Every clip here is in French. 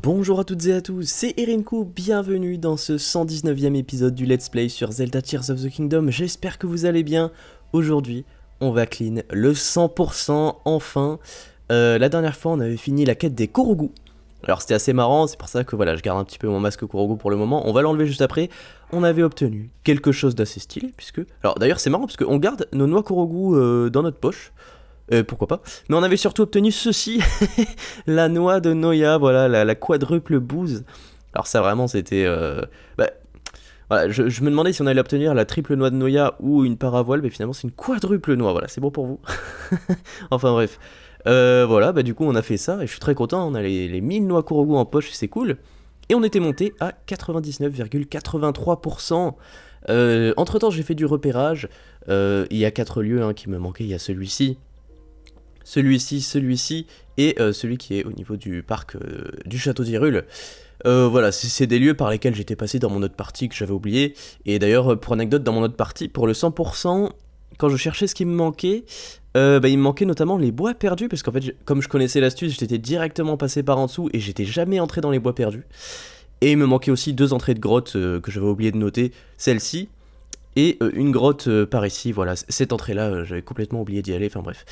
Bonjour à toutes et à tous, c'est Erinku, bienvenue dans ce 119e épisode du Let's Play sur Zelda Tears of the Kingdom, j'espère que vous allez bien. Aujourd'hui, on va clean le 100% enfin. Euh, la dernière fois, on avait fini la quête des Korogu. Alors c'était assez marrant, c'est pour ça que voilà, je garde un petit peu mon masque Korogu pour le moment, on va l'enlever juste après. On avait obtenu quelque chose d'assez stylé, puisque... Alors d'ailleurs c'est marrant, parce qu'on garde nos noix Korogu euh, dans notre poche. Euh, pourquoi pas Mais on avait surtout obtenu ceci, la noix de Noya, voilà, la, quadruple bouse. Alors ça vraiment c'était... Euh, bah, je, me demandais si on allait obtenir la triple noix de Noya ou une paravoile, mais finalement c'est une quadruple noix, voilà, c'est bon pour vous. enfin bref. Euh, voilà, bah du coup on a fait ça, et je suis très content, on a les, 1000 noix Korogu en poche, c'est cool. Et on était monté à 99,83%. entre temps j'ai fait du repérage, il y a quatre lieux hein, qui me manquaient, il y a celui-ci, celui-ci, celui-ci et euh, celui qui est au niveau du parc euh, du château d'Irule. Euh, voilà, c'est des lieux par lesquels j'étais passé dans mon autre partie que j'avais oublié. Et d'ailleurs, pour anecdote, dans mon autre partie, pour le 100%, quand je cherchais ce qui me manquait, bah, il me manquait notamment les bois perdus, parce qu'en fait, comme je connaissais l'astuce, j'étais directement passé par en dessous et j'étais jamais entré dans les bois perdus. Et il me manquait aussi deux entrées de grotte que j'avais oublié de noter, celle-ci et euh, une grotte euh, par ici, voilà, cette entrée-là, euh, j'avais complètement oublié d'y aller, enfin bref.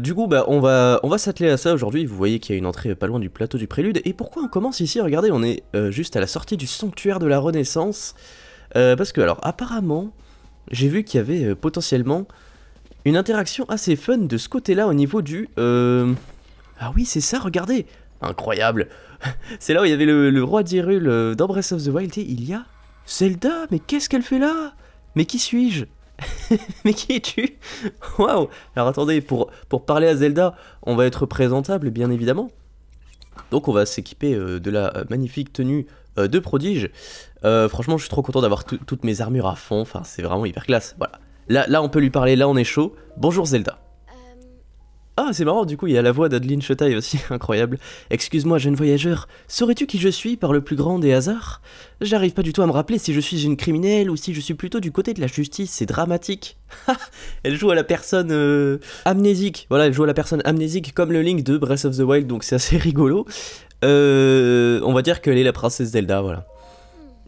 du coup, bah, on va, on va s'atteler à ça aujourd'hui, vous voyez qu'il y a une entrée pas loin du plateau du Prélude, et pourquoi on commence ici Regardez, on est juste à la sortie du Sanctuaire de la Renaissance, parce que, alors, apparemment, j'ai vu qu'il y avait potentiellement une interaction assez fun de ce côté-là au niveau du... Ah oui, c'est ça, regardez Incroyable C'est là où il y avait le, roi d'Irul dans Breath of the Wild, il y a Zelda, mais qu'est-ce qu'elle fait là Mais qui suis-je mais qui es-tu Waouh Alors attendez, pour, pour parler à Zelda, on va être présentable, bien évidemment. Donc on va s'équiper euh, de la euh, magnifique tenue euh, de prodige. franchement, je suis trop content d'avoir toutes mes armures à fond, enfin c'est vraiment hyper classe. Voilà. Là, là, on peut lui parler, là on est chaud. Bonjour Zelda. Ah, c'est marrant, du coup, il y a la voix d'Adeline Chetaille aussi, incroyable. Excuse-moi, jeune voyageur, saurais-tu qui je suis par le plus grand des hasards J'arrive pas du tout à me rappeler si je suis une criminelle ou si je suis plutôt du côté de la justice, c'est dramatique. elle joue à la personne euh, amnésique, voilà, elle joue à la personne amnésique comme le Link de Breath of the Wild, donc c'est assez rigolo. Euh, on va dire qu'elle est la princesse Zelda, voilà.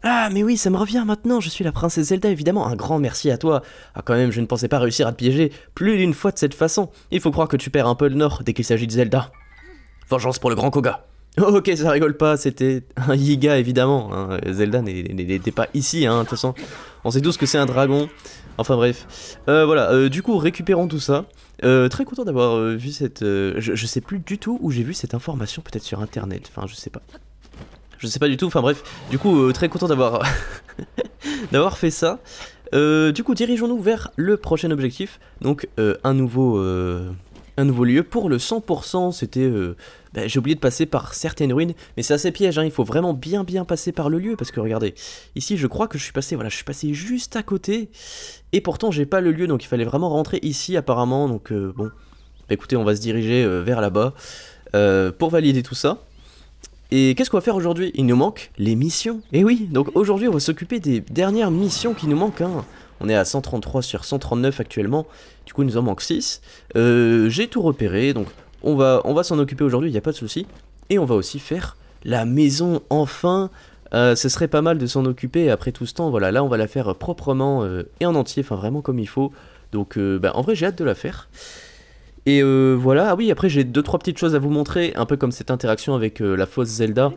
Ah, mais oui, ça me revient maintenant, je suis la princesse Zelda, évidemment. Un grand merci à toi. Ah, quand même, je ne pensais pas réussir à te piéger plus d'une fois de cette façon. Il faut croire que tu perds un peu le nord dès qu'il s'agit de Zelda. Vengeance pour le grand Koga. Oh, ok, ça rigole pas, c'était un Yiga évidemment. Hein. Zelda n'était pas ici, hein, de toute façon. On sait tous que c'est un dragon. Enfin bref. Euh, voilà, euh, du coup, récupérons tout ça. Euh, très content d'avoir vu cette... je, sais plus du tout où j'ai vu cette information, peut-être sur internet, enfin je sais pas je sais pas du tout, enfin bref, du coup euh, très content d'avoir d'avoir fait ça. Euh, du coup dirigeons-nous vers le prochain objectif, donc euh, un nouveau un nouveau lieu pour le 100%. C'était. Bah, j'ai oublié de passer par certaines ruines, mais c'est assez piège. Hein. il faut vraiment bien bien passer par le lieu parce que regardez, ici je crois que je suis passé. Voilà, je suis passé juste à côté et pourtant j'ai pas le lieu, donc il fallait vraiment rentrer ici apparemment. Donc bon, bah, écoutez, on va se diriger vers là-bas pour valider tout ça. Et qu'est-ce qu'on va faire aujourd'hui Il nous manque les missions. Et eh oui, donc aujourd'hui on va s'occuper des dernières missions qui nous manquent. Hein. On est à 133 sur 139 actuellement, du coup il nous en manque 6. Euh, j'ai tout repéré, donc on va, on va s'en occuper aujourd'hui, il n'y a pas de souci. Et on va aussi faire la maison enfin. Euh, ce serait pas mal de s'en occuper après tout ce temps. Voilà, là on va la faire proprement euh, et en entier, enfin vraiment comme il faut. Donc bah, en vrai j'ai hâte de la faire. Et euh, voilà, ah oui, après j'ai deux trois petites choses à vous montrer, un peu comme cette interaction avec euh, la fausse Zelda,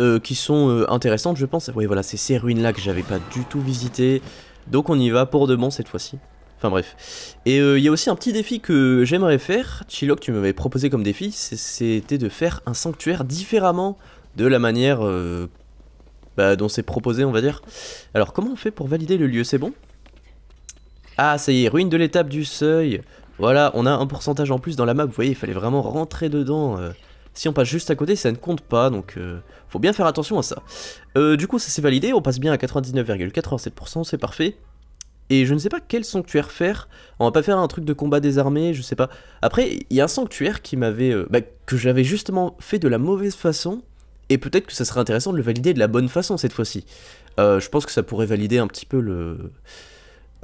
euh, qui sont intéressantes je pense. Oui voilà, c'est ces ruines là que j'avais pas du tout visitées, donc on y va pour de bon cette fois-ci. Enfin bref. Et il y a aussi un petit défi que j'aimerais faire, Chilok tu m'avais proposé comme défi, c'était de faire un sanctuaire différemment de la manière bah, dont c'est proposé on va dire. Alors comment on fait pour valider le lieu, c'est bon Ah ça y est, ruine de l'étape du seuil voilà, on a un pourcentage en plus dans la map, vous voyez, il fallait vraiment rentrer dedans. Euh. si on passe juste à côté, ça ne compte pas, donc euh, faut bien faire attention à ça. Euh, du coup, ça s'est validé, on passe bien à 99,87%, c'est parfait. Et je ne sais pas quel sanctuaire faire. On va pas faire un truc de combat des armées, je sais pas. Après, il y a un sanctuaire qui m'avait, bah, que j'avais justement fait de la mauvaise façon, et peut-être que ça serait intéressant de le valider de la bonne façon cette fois-ci. je pense que ça pourrait valider un petit peu le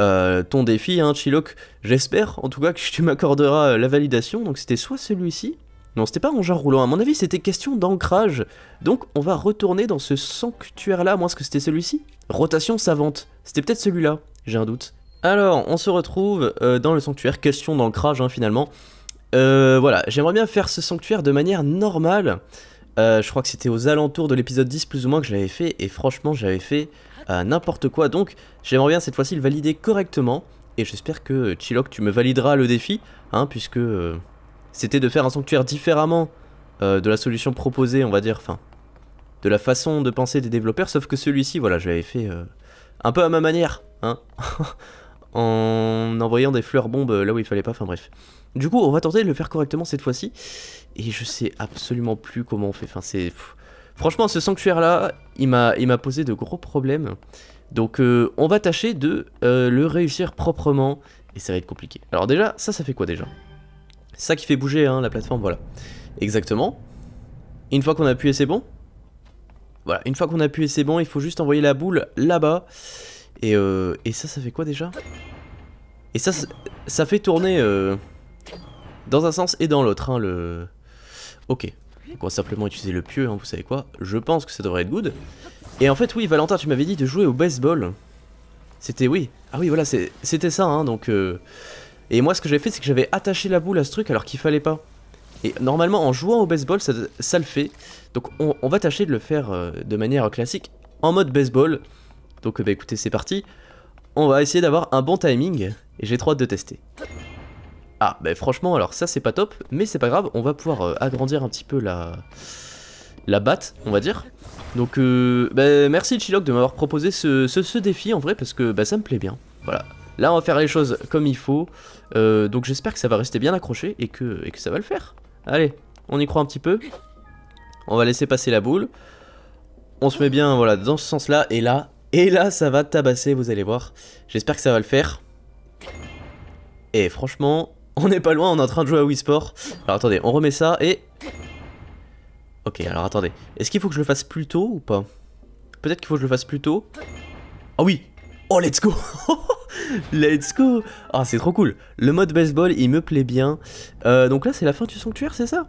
euh, ton défi, hein, Chilok. J'espère en tout cas que tu m'accorderas euh, la validation. Donc c'était soit celui-ci. Non, c'était pas genre roulant. À mon avis, c'était question d'ancrage. Donc on va retourner dans ce sanctuaire-là, ce que c'était celui-ci. Rotation savante. C'était peut-être celui-là, j'ai un doute. Alors, on se retrouve euh, dans le sanctuaire. Question d'ancrage, hein, finalement. voilà, j'aimerais bien faire ce sanctuaire de manière normale. je crois que c'était aux alentours de l'épisode 10 plus ou moins que j'avais fait, et franchement j'avais fait n'importe quoi. Donc j'aimerais bien cette fois-ci le valider correctement. Et j'espère que Chilok tu me valideras le défi, hein, puisque euh, c'était de faire un sanctuaire différemment euh, de la solution proposée, on va dire, enfin, de la façon de penser des développeurs, sauf que celui-ci, voilà, je l'avais fait euh, un peu à ma manière, hein, en envoyant des fleurs bombes là où il fallait pas, enfin bref. Du coup, on va tenter de le faire correctement cette fois-ci, et je sais absolument plus comment on fait, enfin c'est... Franchement, ce sanctuaire-là, il m'a posé de gros problèmes. Donc euh, on va tâcher de euh, le réussir proprement et ça va être compliqué. Alors déjà, ça, ça fait quoi déjà Ça qui fait bouger hein, la plateforme, voilà. Exactement. Une fois qu'on a appuyé, c'est bon Voilà, une fois qu'on a appuyé, c'est bon, il faut juste envoyer la boule là-bas. Et, euh, et, ça, ça fait quoi déjà Et ça, ça fait tourner dans un sens et dans l'autre, hein, le... Ok, on simplement utiliser le pieu, hein, vous savez quoi, je pense que ça devrait être good. Et en fait, oui, Valentin, tu m'avais dit de jouer au baseball. C'était, oui, ah oui, voilà, c'était ça, hein, donc... Euh. Et moi, ce que j'ai fait, c'est que j'avais attaché la boule à ce truc alors qu'il fallait pas. Et normalement, en jouant au baseball, ça, le fait. Donc on, va tâcher de le faire euh, de manière classique, en mode baseball. Donc euh, bah écoutez, c'est parti. On va essayer d'avoir un bon timing, et j'ai trop hâte de tester. Ah, bah franchement, alors ça c'est pas top, mais c'est pas grave, on va pouvoir euh, agrandir un petit peu la, la batte, on va dire. Donc, euh, ben, merci Chilok de m'avoir proposé ce, défi en vrai, parce que bah, ça me plaît bien. Voilà. Là, on va faire les choses comme il faut. Euh, donc, j'espère que ça va rester bien accroché et que, et que ça va le faire. Allez, on y croit un petit peu. On va laisser passer la boule. On se met bien voilà, dans ce sens-là. Et là, et là, ça va tabasser, vous allez voir. J'espère que ça va le faire. Et franchement, on n'est pas loin, on est en train de jouer à Wii Sport. Alors attendez, on remet ça et... Ok, alors attendez. Est-ce qu'il faut que je le fasse plus tôt ou pas Peut-être qu'il faut que je le fasse plus tôt. Ah oui Oh, let's go Let's go Ah, c'est trop cool Le mode baseball, il me plaît bien. Euh, donc là, c'est la fin du sanctuaire, c'est ça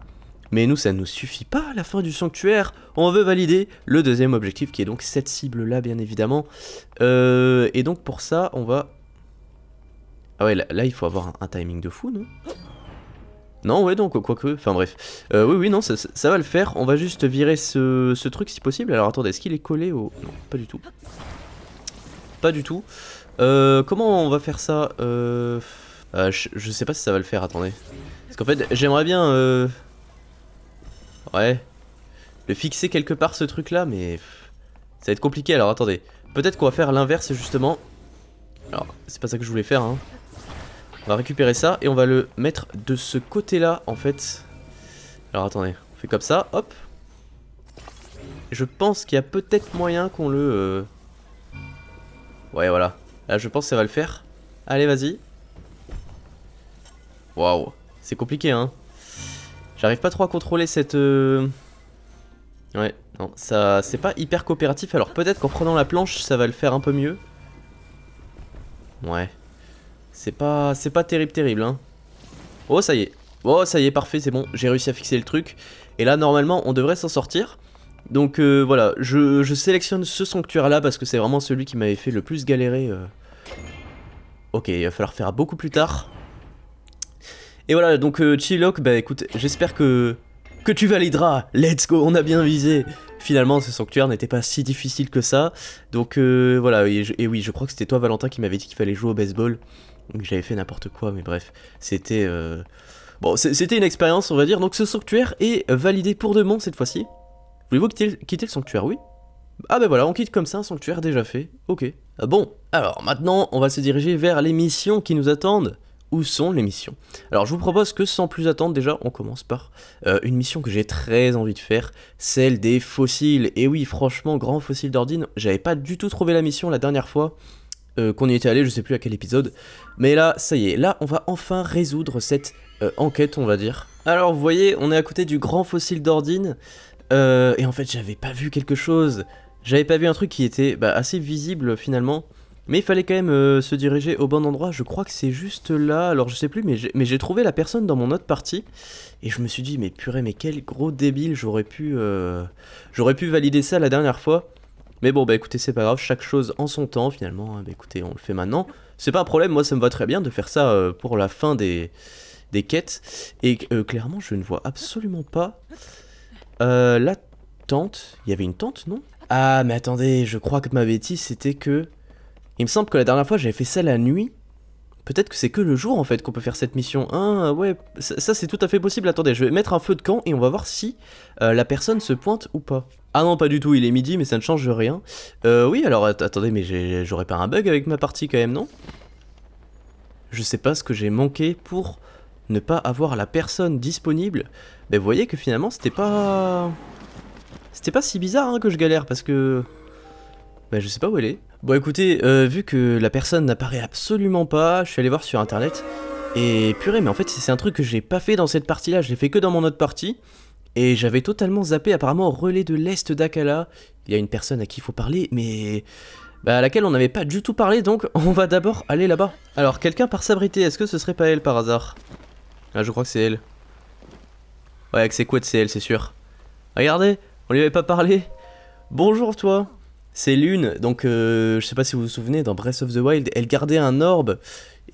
mais nous, ça ne nous suffit pas, la fin du sanctuaire. On veut valider le deuxième objectif, qui est donc cette cible-là, bien évidemment. Euh, et donc pour ça, on va ah ouais, là, il faut avoir un, timing de fou, non Non, ouais, donc, quoi que... enfin bref. Euh, oui, oui, non, ça, va le faire. On va juste virer ce, truc si possible. Alors, attendez, est-ce qu'il est collé au... Non, pas du tout. Pas du tout. Euh, comment on va faire ça euh... Ah, je, je, sais pas si ça va le faire, attendez. Parce qu'en fait, j'aimerais bien... Euh... Ouais. Le fixer quelque part, ce truc-là, mais... Ça va être compliqué, alors attendez. Peut-être qu'on va faire l'inverse, justement. Alors, c'est pas ça que je voulais faire, hein. On va récupérer ça et on va le mettre de ce côté-là, en fait. Alors, attendez. On fait comme ça, hop. Je pense qu'il y a peut-être moyen qu'on le... Euh, ouais, voilà. Là, je pense que ça va le faire. Allez, vas-y. Waouh. C'est compliqué, hein. J'arrive pas trop à contrôler cette... Euh, ouais, non, ça, c'est pas hyper coopératif. Alors peut-être qu'en prenant la planche, ça va le faire un peu mieux. Ouais. C'est pas, c'est pas terrible, terrible. Hein. Oh, ça y est. Oh, ça y est, parfait, c'est bon. J'ai réussi à fixer le truc. Et là, normalement, on devrait s'en sortir. Donc euh, voilà, je, sélectionne ce sanctuaire-là parce que c'est vraiment celui qui m'avait fait le plus galérer. Euh. Ok, il va falloir faire beaucoup plus tard. Et voilà, donc euh, Chilok, bah écoute, j'espère que, que tu valideras. Let's go, on a bien visé. Finalement, ce sanctuaire n'était pas si difficile que ça. Donc euh, voilà, et oui, je crois que c'était toi, Valentin, qui m'avait dit qu'il fallait jouer au baseball j'avais fait n'importe quoi, mais bref, c'était... Euh, bon, c'était une expérience, on va dire. Donc ce sanctuaire est validé pour de cette fois-ci. Voulez-vous quitter, le sanctuaire Oui. Ah ben voilà, on quitte comme ça un sanctuaire déjà fait. Ok. Ah bon, alors maintenant, on va se diriger vers les missions qui nous attendent. Où sont les missions Alors je vous propose que sans plus attendre, déjà, on commence par euh, une mission que j'ai très envie de faire, celle des fossiles. Et oui, franchement, grand fossile d'ordine, j'avais pas du tout trouvé la mission la dernière fois. Euh, qu'on y était allé, je sais plus à quel épisode. Mais là, ça y est, là, on va enfin résoudre cette euh, enquête, on va dire. Alors, vous voyez, on est à côté du grand fossile d'Ordine. Euh, et en fait, j'avais pas vu quelque chose. J'avais pas vu un truc qui était bah, assez visible, finalement. Mais il fallait quand même euh, se diriger au bon endroit. Je crois que c'est juste là. Alors je sais plus, mais j'ai trouvé la personne dans mon autre partie. Et je me suis dit, mais purée, mais quel gros débile. J'aurais pu, j'aurais pu valider ça la dernière fois. Mais bon, bah écoutez, c'est pas grave. Chaque chose en son temps, finalement. Hein. Bah écoutez, on le fait maintenant c'est pas un problème, moi ça me va très bien de faire ça euh, pour la fin des, des quêtes. Et euh, clairement, je ne vois absolument pas euh, la tente. Il y avait une tente, non Ah, mais attendez, je crois que ma bêtise c'était que... Il me semble que la dernière fois j'avais fait ça la nuit Peut-être que c'est que le jour en fait qu'on peut faire cette mission. Ah ouais, ça, c'est tout à fait possible. Attendez, je vais mettre un feu de camp et on va voir si euh, la personne se pointe ou pas. Ah non, pas du tout, il est midi, mais ça ne change rien. Euh, oui, alors attendez, mais j'aurais pas un bug avec ma partie quand même, non Je sais pas ce que j'ai manqué pour ne pas avoir la personne disponible. Mais vous voyez que finalement, c'était pas... C'était pas si bizarre hein, que je galère, parce que... Bah je sais pas où elle est. Bon écoutez, euh, vu que la personne n'apparaît absolument pas, je suis allé voir sur internet, et purée, mais en fait c'est un truc que j'ai pas fait dans cette partie-là, je l'ai fait que dans mon autre partie, et j'avais totalement zappé apparemment au relais de l'Est d'Akala, il y a une personne à qui il faut parler, mais... Bah, à laquelle on n'avait pas du tout parlé, donc on va d'abord aller là-bas. Alors, quelqu'un par s'abriter, est-ce que ce serait pas elle par hasard Ah, je crois que c'est elle. Ouais, c'est quoi de c'est elle, c'est sûr. Regardez, on lui avait pas parlé. Bonjour, toi. C'est l'une, donc euh, je sais pas si vous vous souvenez, dans Breath of the Wild, elle gardait un orbe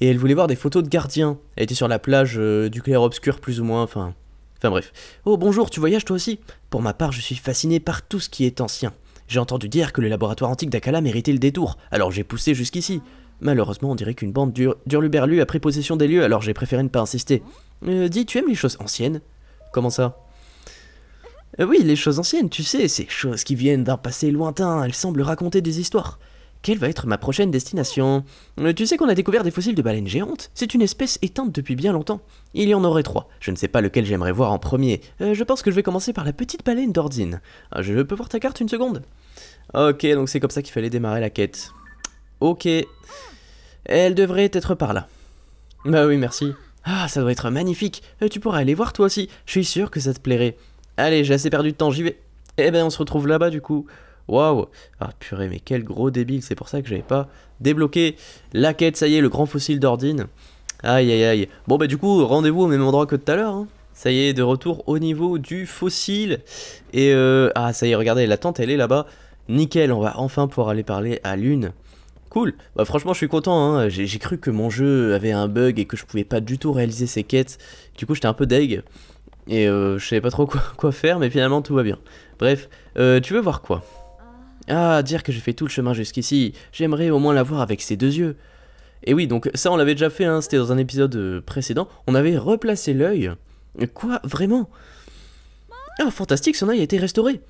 et elle voulait voir des photos de gardiens. Elle était sur la plage euh, du clair-obscur plus ou moins, enfin... Enfin bref. Oh bonjour, tu voyages toi aussi Pour ma part, je suis fasciné par tout ce qui est ancien. J'ai entendu dire que le laboratoire antique d'Akala méritait le détour, alors j'ai poussé jusqu'ici. Malheureusement, on dirait qu'une bande d'Urluberlu a pris possession des lieux, alors j'ai préféré ne pas insister. Euh, dis, tu aimes les choses anciennes Comment ça euh, oui, les choses anciennes, tu sais, ces choses qui viennent d'un passé lointain, elles semblent raconter des histoires. Quelle va être ma prochaine destination euh, Tu sais qu'on a découvert des fossiles de baleines géantes C'est une espèce éteinte depuis bien longtemps. Il y en aurait trois. Je ne sais pas lequel j'aimerais voir en premier. Euh, je pense que je vais commencer par la petite baleine d'Ordine. je peux voir ta carte une seconde Ok, donc c'est comme ça qu'il fallait démarrer la quête. Ok. Elle devrait être par là. Bah oui, merci. Ah, ça doit être magnifique. tu pourras aller voir toi aussi. Je suis sûr que ça te plairait. Allez, j'ai assez perdu de temps, j'y vais. Eh ben, on se retrouve là-bas du coup. Waouh Ah purée, mais quel gros débile, c'est pour ça que j'avais pas débloqué la quête, ça y est, le grand fossile d'Ordine. Aïe aïe aïe. Bon bah du coup, rendez-vous au même endroit que tout à l'heure. Hein. Ça y est, de retour au niveau du fossile. Et euh, Ah ça y est, regardez, la tente elle est là-bas. Nickel, on va enfin pouvoir aller parler à Lune. Cool, bah franchement je suis content, hein. j'ai cru que mon jeu avait un bug et que je pouvais pas du tout réaliser ses quêtes, du coup j'étais un peu deg, et euh, je savais pas trop quoi, faire, mais finalement tout va bien. Bref, euh, tu veux voir quoi Ah, dire que j'ai fait tout le chemin jusqu'ici, j'aimerais au moins la voir avec ses deux yeux. Et oui, donc ça on l'avait déjà fait, hein. c'était dans un épisode euh, précédent, on avait replacé l'œil. Quoi Vraiment Ah, fantastique, son œil a été restauré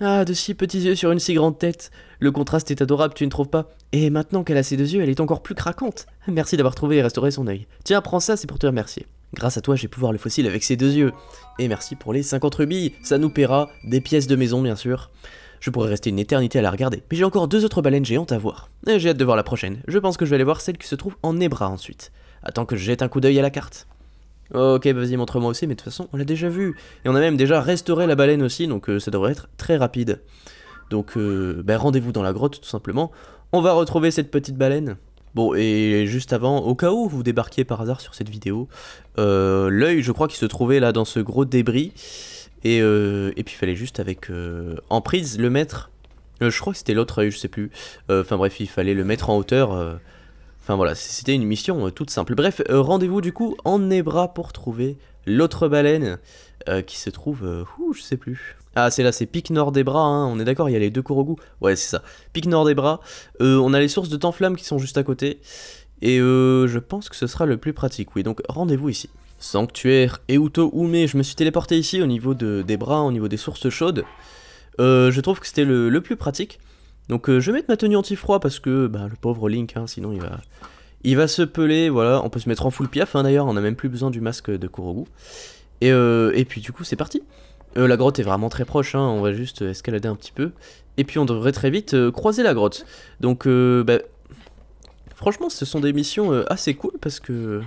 Ah, de si petits yeux sur une si grande tête Le contraste est adorable, tu ne trouves pas Et maintenant qu'elle a ses deux yeux, elle est encore plus craquante Merci d'avoir trouvé et restauré son œil. Tiens, prends ça, c'est pour te remercier. Grâce à toi, j'ai pu voir le fossile avec ses deux yeux. Et merci pour les 50 rubis, ça nous paiera, des pièces de maison bien sûr. Je pourrais rester une éternité à la regarder, mais j'ai encore deux autres baleines géantes à voir. Et j'ai hâte de voir la prochaine, je pense que je vais aller voir celle qui se trouve en Nebra ensuite. Attends que je jette un coup d'œil à la carte. Ok, vas-y, montre-moi aussi, mais de toute façon, on l'a déjà vu. Et on a même déjà restauré la baleine aussi, donc euh, ça devrait être très rapide. Donc, euh, ben, rendez-vous dans la grotte, tout simplement. On va retrouver cette petite baleine. Bon, et juste avant, au cas où vous débarquiez par hasard sur cette vidéo, euh, l'œil, je crois qu'il se trouvait là dans ce gros débris. Et, euh, puis il fallait juste avec euh, en prise le mettre. je crois que c'était l'autre œil, je sais plus. Enfin bref, il fallait le mettre en hauteur. Enfin voilà, c'était une mission toute simple. Bref, rendez-vous du coup en Nebra pour trouver l'autre baleine qui se trouve, ouh, je sais plus, ah, c'est là, c'est pic nord des bras, hein, on est d'accord, il y a les deux Korogu. Ouais, c'est ça. Pic nord des bras. Euh, on a les sources de temps flamme qui sont juste à côté. Et euh, je pense que ce sera le plus pratique, oui. Donc rendez-vous ici. Sanctuaire Euto Ume, je me suis téléporté ici au niveau des bras, au niveau des sources chaudes. Euh, je trouve que c'était le, plus pratique. Donc je vais mettre ma tenue anti-froid parce que bah, le pauvre Link, hein, sinon il va, il va se peler. Voilà, on peut se mettre en full piaf hein, d'ailleurs, on n'a même plus besoin du masque de Korogu. Et, et puis du coup c'est parti. Euh, la grotte est vraiment très proche, hein, on va juste escalader un petit peu. Et puis on devrait très vite euh, croiser la grotte. Donc, euh, bah, franchement, ce sont des missions assez cool parce que...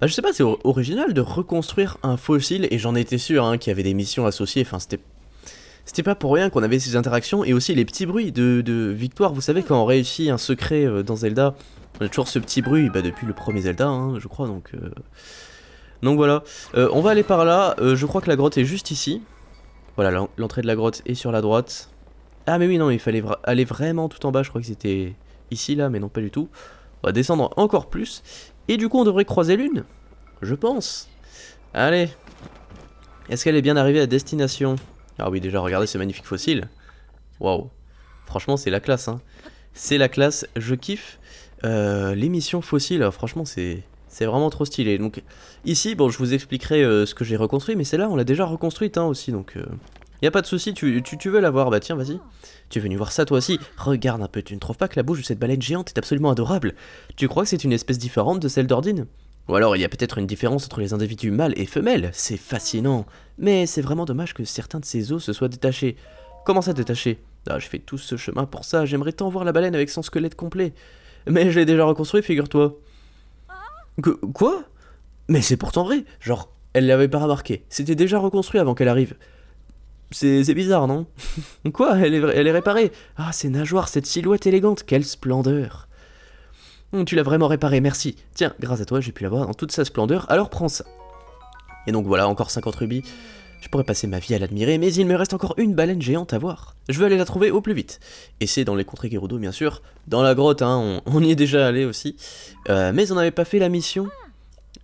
Bah, je sais pas, c'est original de reconstruire un fossile, et j'en étais sûr hein, qu'il y avait des missions associées, enfin c'était... C'était pas pour rien qu'on avait ces interactions, et aussi les petits bruits de, victoire, vous savez, quand on réussit un secret dans Zelda, on a toujours ce petit bruit, bah, depuis le premier Zelda, hein, je crois, donc... Donc voilà, euh, on va aller par là. Euh, je crois que la grotte est juste ici. Voilà, l'entrée de la grotte est sur la droite. Ah mais oui, non, il fallait aller vraiment tout en bas. Je crois que c'était ici, là, mais non, pas du tout. On va descendre encore plus. Et du coup, on devrait croiser l'une. Je pense. Allez. Est-ce qu'elle est bien arrivée à destination Ah oui, déjà, regardez ce magnifique fossile. Waouh. Franchement, c'est la classe, hein. C'est la classe, je kiffe. Euh, l'émission fossile, franchement, c'est c'est vraiment trop stylé. Donc ici, bon, je vous expliquerai euh, ce que j'ai reconstruit, mais celle-là, on l'a déjà reconstruite hein, aussi, donc... il euh, Y a pas de souci, tu, veux la voir, bah tiens, vas-y. Tu es venu voir ça toi aussi Regarde un peu, tu ne trouves pas que la bouche de cette baleine géante est absolument adorable Tu crois que c'est une espèce différente de celle d'Ordine Ou alors il y a peut-être une différence entre les individus mâles et femelles, c'est fascinant. Mais c'est vraiment dommage que certains de ses os se soient détachés. Comment ça détaché ah, je fais tout ce chemin pour ça, j'aimerais tant voir la baleine avec son squelette complet. Mais je l'ai déjà reconstruit, figure-toi quoi Mais c'est pourtant vrai. Genre, elle l'avait pas remarqué. C'était déjà reconstruit avant qu'elle arrive. C'est bizarre, non Quoi elle est, elle est réparée Ah, ces nageoires, cette silhouette élégante, quelle splendeur hum, Tu l'as vraiment réparée, merci. Tiens, grâce à toi, j'ai pu la voir dans toute sa splendeur, alors prends ça. Et donc voilà, encore 50 rubis. Je pourrais passer ma vie à l'admirer, mais il me reste encore une baleine géante à voir. Je veux aller la trouver au plus vite. Et c'est dans les contrées Gerudo, bien sûr. Dans la grotte, hein, on, y est déjà allé aussi. Euh, mais on n'avait pas fait la mission.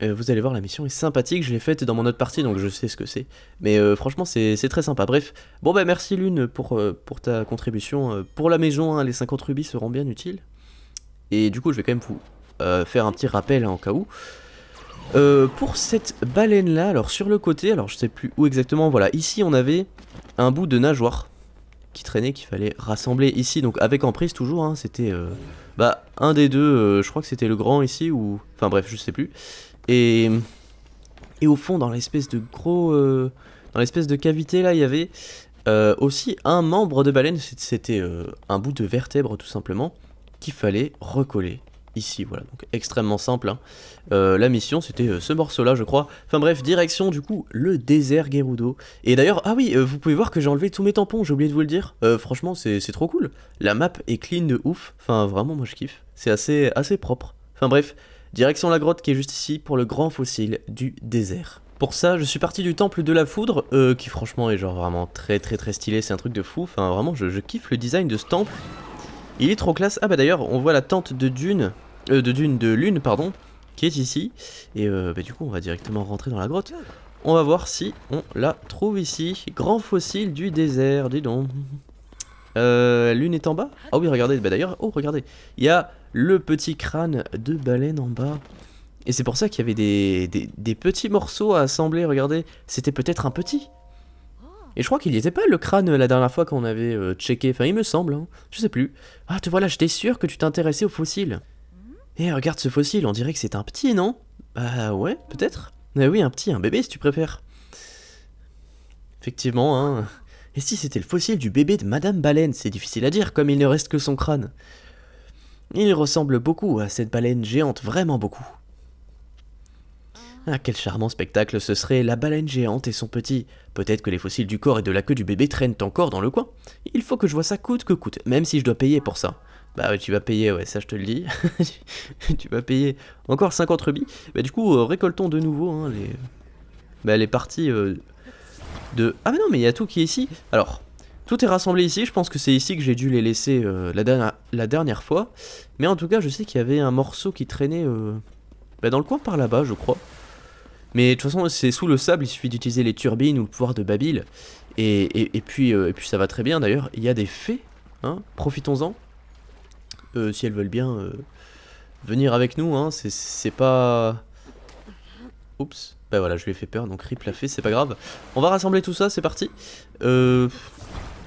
Euh, vous allez voir, la mission est sympathique. Je l'ai faite dans mon autre partie, donc je sais ce que c'est. Mais euh, franchement, c'est très sympa. Bref, bon bah merci Lune pour, ta contribution. Pour la maison, hein, les 50 rubis seront bien utiles. Et du coup, je vais quand même vous faire un petit rappel en hein, cas où. Euh, pour cette baleine là, alors sur le côté, alors je sais plus où exactement, voilà, ici on avait un bout de nageoire qui traînait, qu'il fallait rassembler ici, donc avec emprise toujours, hein, c'était euh, bah, un des deux, euh, je crois que c'était le grand ici, ou... Enfin bref, je sais plus. Et, et au fond, dans l'espèce de gros... dans l'espèce de cavité là, il y avait aussi un membre de baleine, c'était un bout de vertèbre tout simplement, qu'il fallait recoller ici. Voilà, donc extrêmement simple. Hein. Euh, la mission, c'était euh, ce morceau-là, je crois. Enfin bref, direction du coup le désert Gerudo. Et d'ailleurs, ah oui, euh, vous pouvez voir que j'ai enlevé tous mes tampons, j'ai oublié de vous le dire. franchement, c'est trop cool. La map est clean de ouf. Enfin, vraiment, moi je kiffe. C'est assez, assez propre. Enfin bref, direction la grotte qui est juste ici pour le grand fossile du désert. Pour ça, je suis parti du temple de la foudre, qui franchement est genre vraiment très très très stylé, c'est un truc de fou, enfin vraiment je, je kiffe le design de ce temple. Il est trop classe, ah bah d'ailleurs on voit la tente de Dune, euh, de dune de lune pardon qui est ici et euh, bah, du coup on va directement rentrer dans la grotte on va voir si on la trouve ici grand fossile du désert dis donc euh, lune est en bas ah oui regardez bah d'ailleurs oh regardez il y a le petit crâne de baleine en bas et c'est pour ça qu'il y avait des, petits morceaux à assembler regardez c'était peut-être un petit et je crois qu'il n'y était pas le crâne la dernière fois qu'on avait checké, enfin il me semble, hein. je sais plus. Ah te voilà, j'étais sûr que tu t'intéressais aux fossiles. Eh, regarde ce fossile, on dirait que c'est un petit, non Ah ouais, peut-être. Mais eh oui, un petit, un bébé si tu préfères. Effectivement, hein. Et si c'était le fossile du bébé de Madame Baleine C'est difficile à dire, comme il ne reste que son crâne. Il ressemble beaucoup à cette baleine géante, vraiment beaucoup. Ah, quel charmant spectacle ce serait, la baleine géante et son petit. Peut-être que les fossiles du corps et de la queue du bébé traînent encore dans le coin. Il faut que je vois ça coûte que coûte, même si je dois payer pour ça. Bah ouais, tu vas payer, ouais, ça je te le dis. tu vas payer encore 50 rubis. Bah du coup, euh, récoltons de nouveau hein, les... Bah, les parties euh, de... Ah mais non, mais il y a tout qui est ici. Alors, tout est rassemblé ici. Je pense que c'est ici que j'ai dû les laisser euh, la, dernière, la dernière fois. Mais en tout cas, je sais qu'il y avait un morceau qui traînait bah, dans le coin par là-bas, je crois. Mais de toute façon, c'est sous le sable, il suffit d'utiliser les turbines ou le pouvoir de Babil. Et, puis, puis ça va très bien d'ailleurs. Il y a des fées, hein. profitons-en. Euh, si elles veulent bien euh, venir avec nous. Hein, c'est pas... Oups. Bah voilà, je lui ai fait peur, donc rip la fait, c'est pas grave. On va rassembler tout ça, c'est parti. Euh,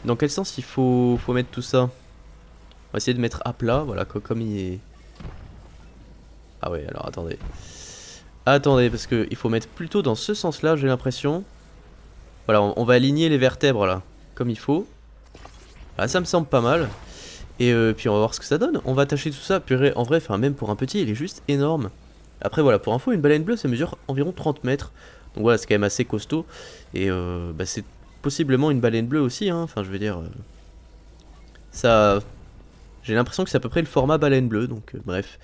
dans quel sens il faut, faut mettre tout ça On va essayer de mettre à plat, voilà, comme il est... Ah ouais, alors attendez. Attendez, parce que Il faut mettre plutôt dans ce sens-là, j'ai l'impression. Voilà, on, va aligner les vertèbres, là, comme il faut. Ah, ça me semble pas mal. Et euh, puis on va voir ce que ça donne. On va attacher tout ça. Purée, en vrai, enfin même pour un petit, il est juste énorme. Après voilà, pour info, une baleine bleue, ça mesure environ 30 mètres. Donc voilà, c'est quand même assez costaud. Et euh, bah, c'est possiblement une baleine bleue aussi. Hein. Enfin, je veux dire, euh, ça. J'ai l'impression que c'est à peu près le format baleine bleue. Donc bref,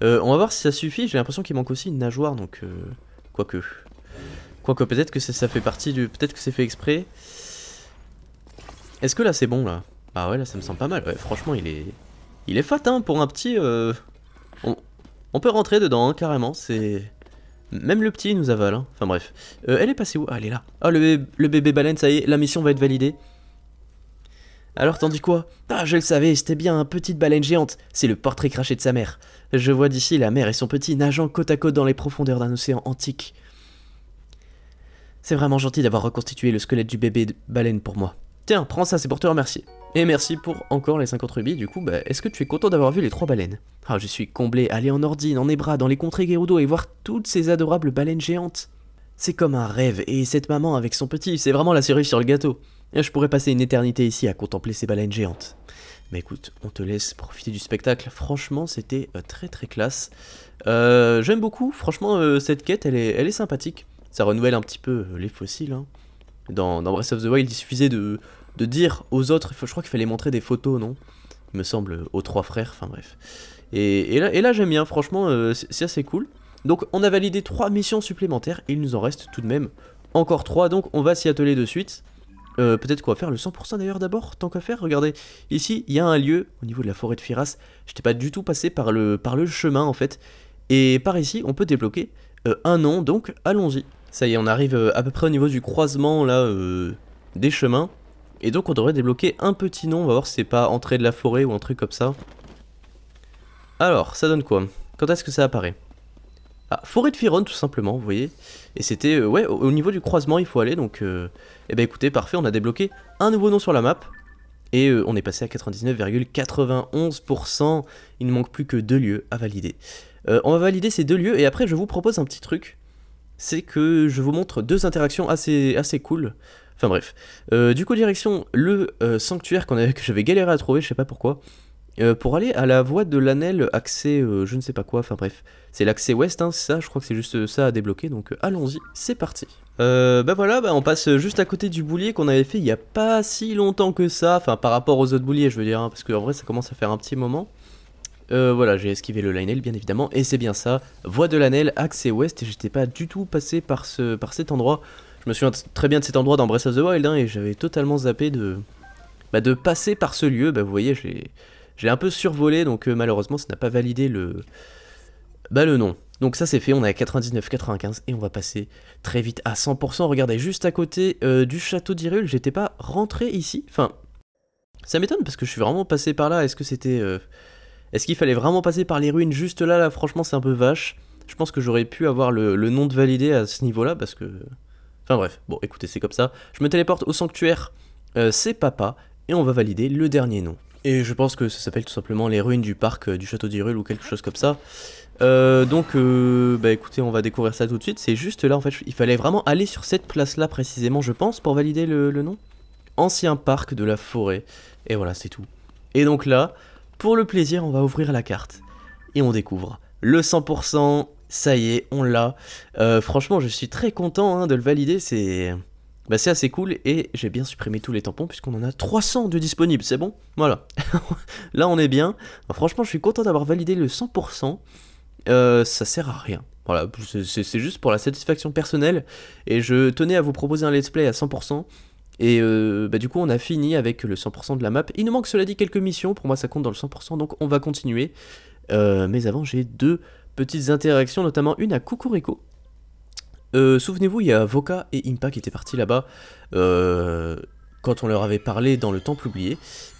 on va voir si ça suffit. J'ai l'impression qu'il manque aussi une nageoire. Donc quoique, quoique peut-être que ça, ça fait partie du. Peut-être que c'est fait exprès. Est-ce que là c'est bon là ah ouais, là ça me semble pas mal. franchement, il est il est fat hein, pour un petit euh, on... peut rentrer dedans hein, carrément, c'est même le petit nous avale hein. Enfin bref. Euh, elle est passée où Ah, elle est là. oh, le, le bébé baleine, ça y est, la mission va être validée. Alors t'en dis quoi Ah, je le savais, c'était bien un hein, petite baleine géante. C'est le portrait craché de sa mère. Je vois d'ici la mère et son petit nageant côte à côte dans les profondeurs d'un océan antique. C'est vraiment gentil d'avoir reconstitué le squelette du bébé baleine pour moi. Tiens, prends ça, c'est pour te remercier. Et merci pour encore les 50 rubis, du coup, bah, est-ce que tu es content d'avoir vu les trois baleines Ah, je suis comblé, aller en Ordine, en Ebra, dans les contrées Gerudo et voir toutes ces adorables baleines géantes. C'est comme un rêve, et cette maman avec son petit, c'est vraiment la cerise sur le gâteau. je pourrais passer une éternité ici à contempler ces baleines géantes. Mais écoute, on te laisse profiter du spectacle. Franchement, c'était euh, très très classe. Euh, j'aime beaucoup, franchement, euh, cette quête, elle est, elle est sympathique. Ça renouvelle un petit peu les fossiles. Hein. Dans, dans Breath of the Wild, il suffisait de, de dire aux autres, je crois qu'il fallait montrer des photos, non Il me semble, aux trois frères, enfin bref. Et, là, et là j'aime bien, franchement, euh, c'est assez cool. Donc on a validé trois missions supplémentaires, et il nous en reste tout de même encore trois, donc on va s'y atteler de suite. Euh, peut-être qu'on va faire le 100% d'ailleurs d'abord, tant qu'à faire, regardez, ici il y a un lieu au niveau de la forêt de Firas, n'étais pas du tout passé par le, par le chemin en fait, et par ici on peut débloquer euh, un nom, donc allons-y. Ça y est, on arrive à peu près au niveau du croisement là des chemins, et donc on devrait débloquer un petit nom, on va voir si c'est pas entrée de la forêt ou un truc comme ça. Alors, ça donne quoi Quand est-ce que ça apparaît ah, forêt de Firon tout simplement, vous voyez. Et c'était, euh, ouais, au, niveau du croisement il faut aller, donc... Euh, eh ben écoutez, parfait, on a débloqué un nouveau nom sur la map. Et euh, on est passé à 99,91%. Il ne manque plus que deux lieux à valider. Euh, on va valider ces deux lieux et après je vous propose un petit truc. C'est que je vous montre deux interactions assez, assez cool Enfin bref. Euh, du coup, direction le euh, sanctuaire qu'on avait, que j'avais galéré à trouver, je sais pas pourquoi. Euh, pour aller à la voie de l'Anel, accès je ne sais pas quoi, enfin bref. C'est l'accès ouest, hein, ça, je crois que c'est juste ça à débloquer, donc allons-y, c'est parti. bah voilà, bah, on passe juste à côté du boulier qu'on avait fait il y a pas si longtemps que ça, enfin par rapport aux autres bouliers je veux dire, hein, parce qu'en vrai ça commence à faire un petit moment. voilà, j'ai esquivé le Lionel bien évidemment, et c'est bien ça, voie de l'Anel, accès ouest, et j'étais pas du tout passé par, ce, par cet endroit. Je me souviens très bien de cet endroit dans Breath of the Wild, hein, et j'avais totalement zappé de, bah, de passer par ce lieu. Bah, vous voyez, j'ai un peu survolé, donc euh, malheureusement, ça n'a pas validé le, bah, le nom. Donc ça c'est fait, on est à 95 et on va passer très vite à 100%. Regardez, juste à côté euh, du château d'Irul, j'étais pas rentré ici. Enfin, ça m'étonne parce que je suis vraiment passé par là. Est-ce que c'était... Euh, est-ce qu'il fallait vraiment passer par les ruines juste là Là, franchement, c'est un peu vache. Je pense que j'aurais pu avoir le, le, nom de validé à ce niveau-là parce que Enfin bref, bon écoutez, c'est comme ça. Je me téléporte au sanctuaire, euh, c'est papa, et on va valider le dernier nom. Et je pense que ça s'appelle tout simplement les ruines du parc euh, du château d'Irul ou quelque chose comme ça. Euh, donc, bah écoutez, on va découvrir ça tout de suite. C'est juste là, en fait, il fallait vraiment aller sur cette place-là précisément, je pense, pour valider le, le nom. Ancien parc de la forêt. Et voilà, c'est tout. Et donc là, pour le plaisir, on va ouvrir la carte. Et on découvre le 100% ça y est, on l'a. Euh, franchement, je suis très content hein, de le valider. C'est bah, assez cool. Et j'ai bien supprimé tous les tampons puisqu'on en a 300 de disponibles. C'est bon Voilà. Là, on est bien. Bah, franchement, je suis content d'avoir validé le 100%. Euh, ça sert à rien. Voilà, c'est juste pour la satisfaction personnelle. Et je tenais à vous proposer un let's play à 100%. Et euh, bah, du coup, on a fini avec le 100% de la map. Il nous manque, cela dit, quelques missions. Pour moi, ça compte dans le 100%, donc on va continuer. mais avant, j'ai deux petites interactions, notamment une à Cucurico. Euh, souvenez-vous, il y a Voka et Impa qui étaient partis là-bas euh, quand on leur avait parlé dans le temple oublié. Et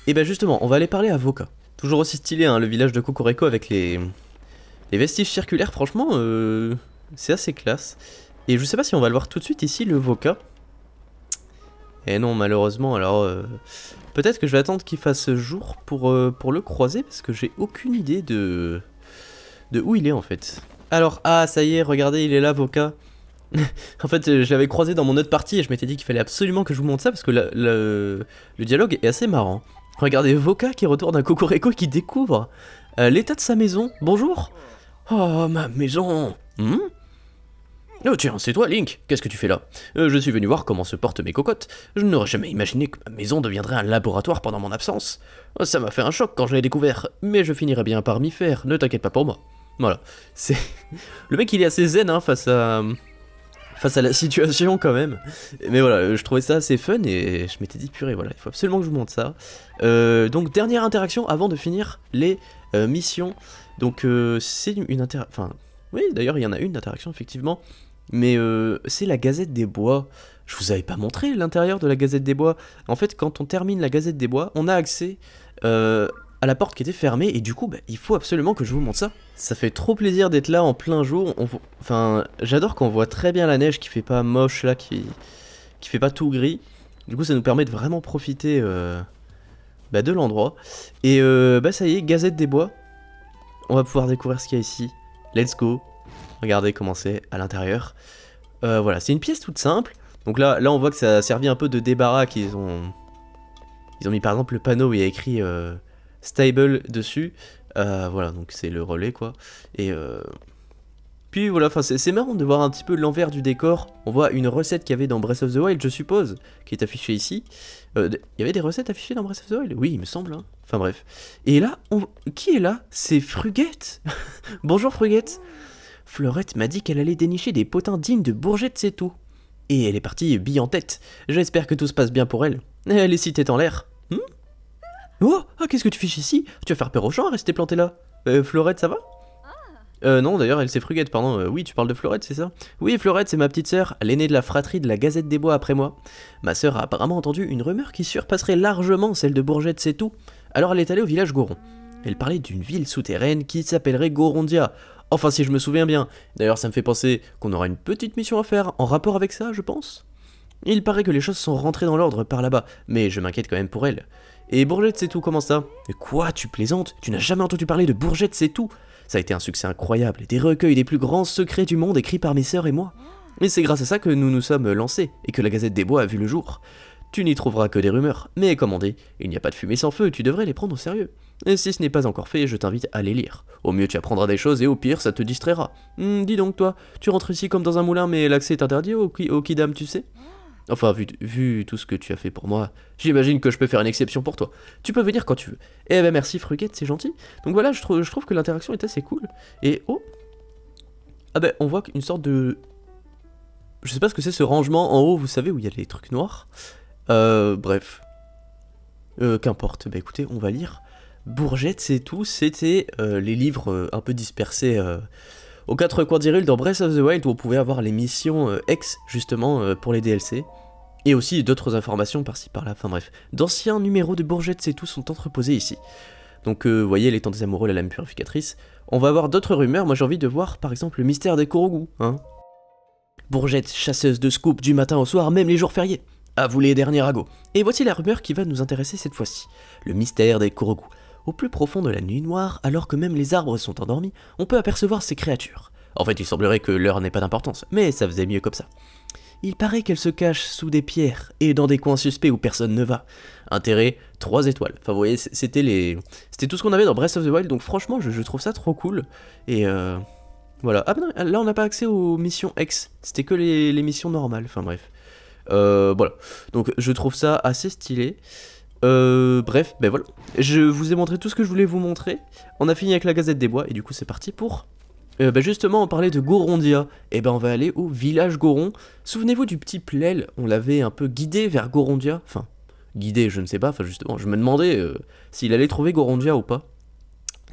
eh bien justement, on va aller parler à Voka. Toujours aussi stylé, hein, le village de Cucurico avec les, les vestiges circulaires, franchement, euh, c'est assez classe. Et je sais pas si on va le voir tout de suite ici, le Voka. Et eh non, malheureusement, alors... Peut-être que je vais attendre qu'il fasse jour pour, pour le croiser, parce que j'ai aucune idée de de où il est en fait. Alors, ah ça y est, regardez, il est là, Voca. en fait, euh, je l'avais croisé dans mon autre partie et je m'étais dit qu'il fallait absolument que je vous montre ça parce que le dialogue est assez marrant. Regardez Voka qui retourne à Cocorico qui découvre euh, l'état de sa maison. Bonjour Oh, ma maison hmm? Oh tiens, c'est toi Link, qu'est-ce que tu fais là euh, Je suis venu voir comment se portent mes cocottes. Je n'aurais jamais imaginé que ma maison deviendrait un laboratoire pendant mon absence. Ça m'a fait un choc quand je l'ai découvert, mais je finirai bien par m'y faire, ne t'inquiète pas pour moi. Voilà. C'est le mec, il est assez zen hein, face à face à la situation quand même. Mais voilà, je trouvais ça assez fun et je m'étais dit purée, voilà, il faut absolument que je vous montre ça. Euh, donc dernière interaction avant de finir les euh, missions. Donc euh, c'est une interaction, enfin oui, d'ailleurs il y en a une interaction effectivement, mais c'est la Gazette des Bois. Je vous avais pas montré l'intérieur de la Gazette des Bois. En fait, quand on termine la Gazette des Bois, on a accès à la porte qui était fermée et du coup bah, il faut absolument que je vous montre ça. Ça fait trop plaisir d'être là en plein jour, enfin j'adore qu'on voit très bien la neige qui fait pas moche là, qui, qui fait pas tout gris. Du coup ça nous permet de vraiment profiter euh, bah, de l'endroit. Et euh, bah ça y est, Gazette des Bois, on va pouvoir découvrir ce qu'il y a ici. Let's go Regardez comment c'est à l'intérieur. Euh, voilà, c'est une pièce toute simple. Donc là, là on voit que ça a servi un peu de débarras qu'ils ont... Ils ont mis par exemple le panneau où il y a écrit stable dessus. Euh, voilà, donc c'est le relais quoi. Et euh, puis voilà, c'est marrant de voir un petit peu l'envers du décor. On voit une recette qu'il y avait dans Breath of the Wild, je suppose, qui est affichée ici. Euh, il y avait des recettes affichées dans Breath of the Wild Oui, il me semble. Hein. Enfin bref. Et là, on... qui est là C'est fruguette Bonjour fruguette Fleurette m'a dit qu'elle allait dénicher des potins dignes de Bourget de tout. Et elle est partie bille en tête. J'espère que tout se passe bien pour elle. Elle est citée en l'air. Oh, ah, qu'est-ce que tu fiches ici Tu vas faire peur aux gens à rester planté là. Euh, Florette, ça va ah. euh, non, d'ailleurs, elle s'est fruguette, pardon. Euh, oui, tu parles de Florette, c'est ça Oui, Florette, c'est ma petite sœur, l'aînée de la fratrie de la Gazette des Bois après moi. Ma sœur a apparemment entendu une rumeur qui surpasserait largement celle de Bourgette, c'est tout. Alors elle est allée au village Goron. Elle parlait d'une ville souterraine qui s'appellerait Gorondia. Enfin, si je me souviens bien. D'ailleurs, ça me fait penser qu'on aura une petite mission à faire en rapport avec ça, je pense. Il paraît que les choses sont rentrées dans l'ordre par là-bas, mais je m'inquiète quand même pour elle. Et Bourgette c'est tout, comment ça Mais quoi, tu plaisantes Tu n'as jamais entendu parler de Bourgette c'est tout Ça a été un succès incroyable, des recueils des plus grands secrets du monde écrits par mes sœurs et moi. Et c'est grâce à ça que nous nous sommes lancés, et que la Gazette des Bois a vu le jour. Tu n'y trouveras que des rumeurs, mais comme on dit, il n'y a pas de fumée sans feu, tu devrais les prendre au sérieux. Et si ce n'est pas encore fait, je t'invite à les lire. Au mieux tu apprendras des choses et au pire ça te distraira. Hmm, dis donc toi, tu rentres ici comme dans un moulin mais l'accès est interdit au, au Kidam, tu sais Enfin, vu, vu tout ce que tu as fait pour moi, j'imagine que je peux faire une exception pour toi. Tu peux venir quand tu veux. Eh ben merci fruquette c'est gentil. Donc voilà, je, trouve, que l'interaction est assez cool. Et oh Ah ben on voit qu'une sorte de... Je sais pas ce que c'est ce rangement en haut, vous savez, où il y a les trucs noirs. Euh, bref. Euh, Qu'importe, bah écoutez, on va lire. Bourgette, c'est tout, c'était euh, les livres euh, un peu dispersés euh, aux quatre coins d'Hyrule dans Breath of the Wild où pouvez avoir les missions ex, euh, X justement euh, pour les DLC. Et aussi d'autres informations par-ci par-là, enfin bref. D'anciens numéros de Bourgettes et tout sont entreposés ici. Donc euh, vous voyez, les temps des amoureux, la lame purificatrice. On va avoir d'autres rumeurs, moi j'ai envie de voir par exemple le mystère des Korogu, hein. Bourgette, chasseuse de scoop du matin au soir, même les jours fériés. À vous les derniers ragots. Et voici la rumeur qui va nous intéresser cette fois-ci, le mystère des Korogu. Au plus profond de la nuit noire, alors que même les arbres sont endormis, on peut apercevoir ces créatures. En fait, il semblerait que l'heure n'ait pas d'importance, mais ça faisait mieux comme ça. Il paraît qu'elles se cachent sous des pierres et dans des coins suspects où personne ne va. Intérêt, 3 étoiles. Enfin, vous voyez, c'était les... C'était tout ce qu'on avait dans Breath of the Wild, donc franchement, je, trouve ça trop cool. Et euh... voilà. Ah, bah non, là, on n'a pas accès aux missions X. C'était que les, les missions normales. Enfin, bref. Euh, voilà. Donc je trouve ça assez stylé. Euh, bref, ben voilà. Je vous ai montré tout ce que je voulais vous montrer. On a fini avec la Gazette des Bois et du coup c'est parti pour... Euh, ben justement, on parlait de Gorondia. Et eh ben on va aller au village Goron. Souvenez-vous du petit Plel, on l'avait un peu guidé vers Gorondia. Enfin, guidé, je ne sais pas. Enfin justement, je me demandais euh, s'il allait trouver Gorondia ou pas.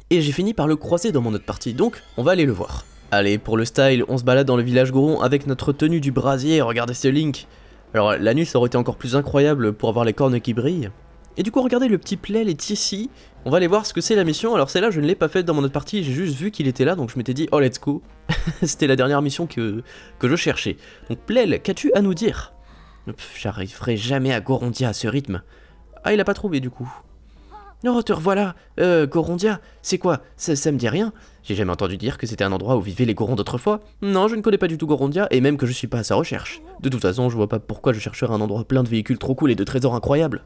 Et j'ai fini par le croiser dans mon autre partie, donc on va aller le voir. Allez, pour le style, on se balade dans le village Goron avec notre tenue du brasier. Regardez ce Link. Alors la nuit ça aurait été encore plus incroyable pour avoir les cornes qui brillent. Et du coup, regardez, le petit Plel est ici. On va aller voir ce que c'est la mission. Alors celle-là, je ne l'ai pas faite dans mon autre partie, j'ai juste vu qu'il était là, donc je m'étais dit, oh let's go. C'était la dernière mission que, que je cherchais. Donc Plel, qu'as-tu à nous dire J'arriverai jamais à Gorondia à ce rythme. Ah, il a pas trouvé du coup. Oh, te revoilà Euh, Gorondia, c'est quoi ça, ça me dit rien J'ai jamais entendu dire que c'était un endroit où vivaient les Gorons d'autrefois. Non, je ne connais pas du tout Gorondia, et même que je suis pas à sa recherche. De toute façon, je vois pas pourquoi je chercherais un endroit plein de véhicules trop cool et de trésors incroyables.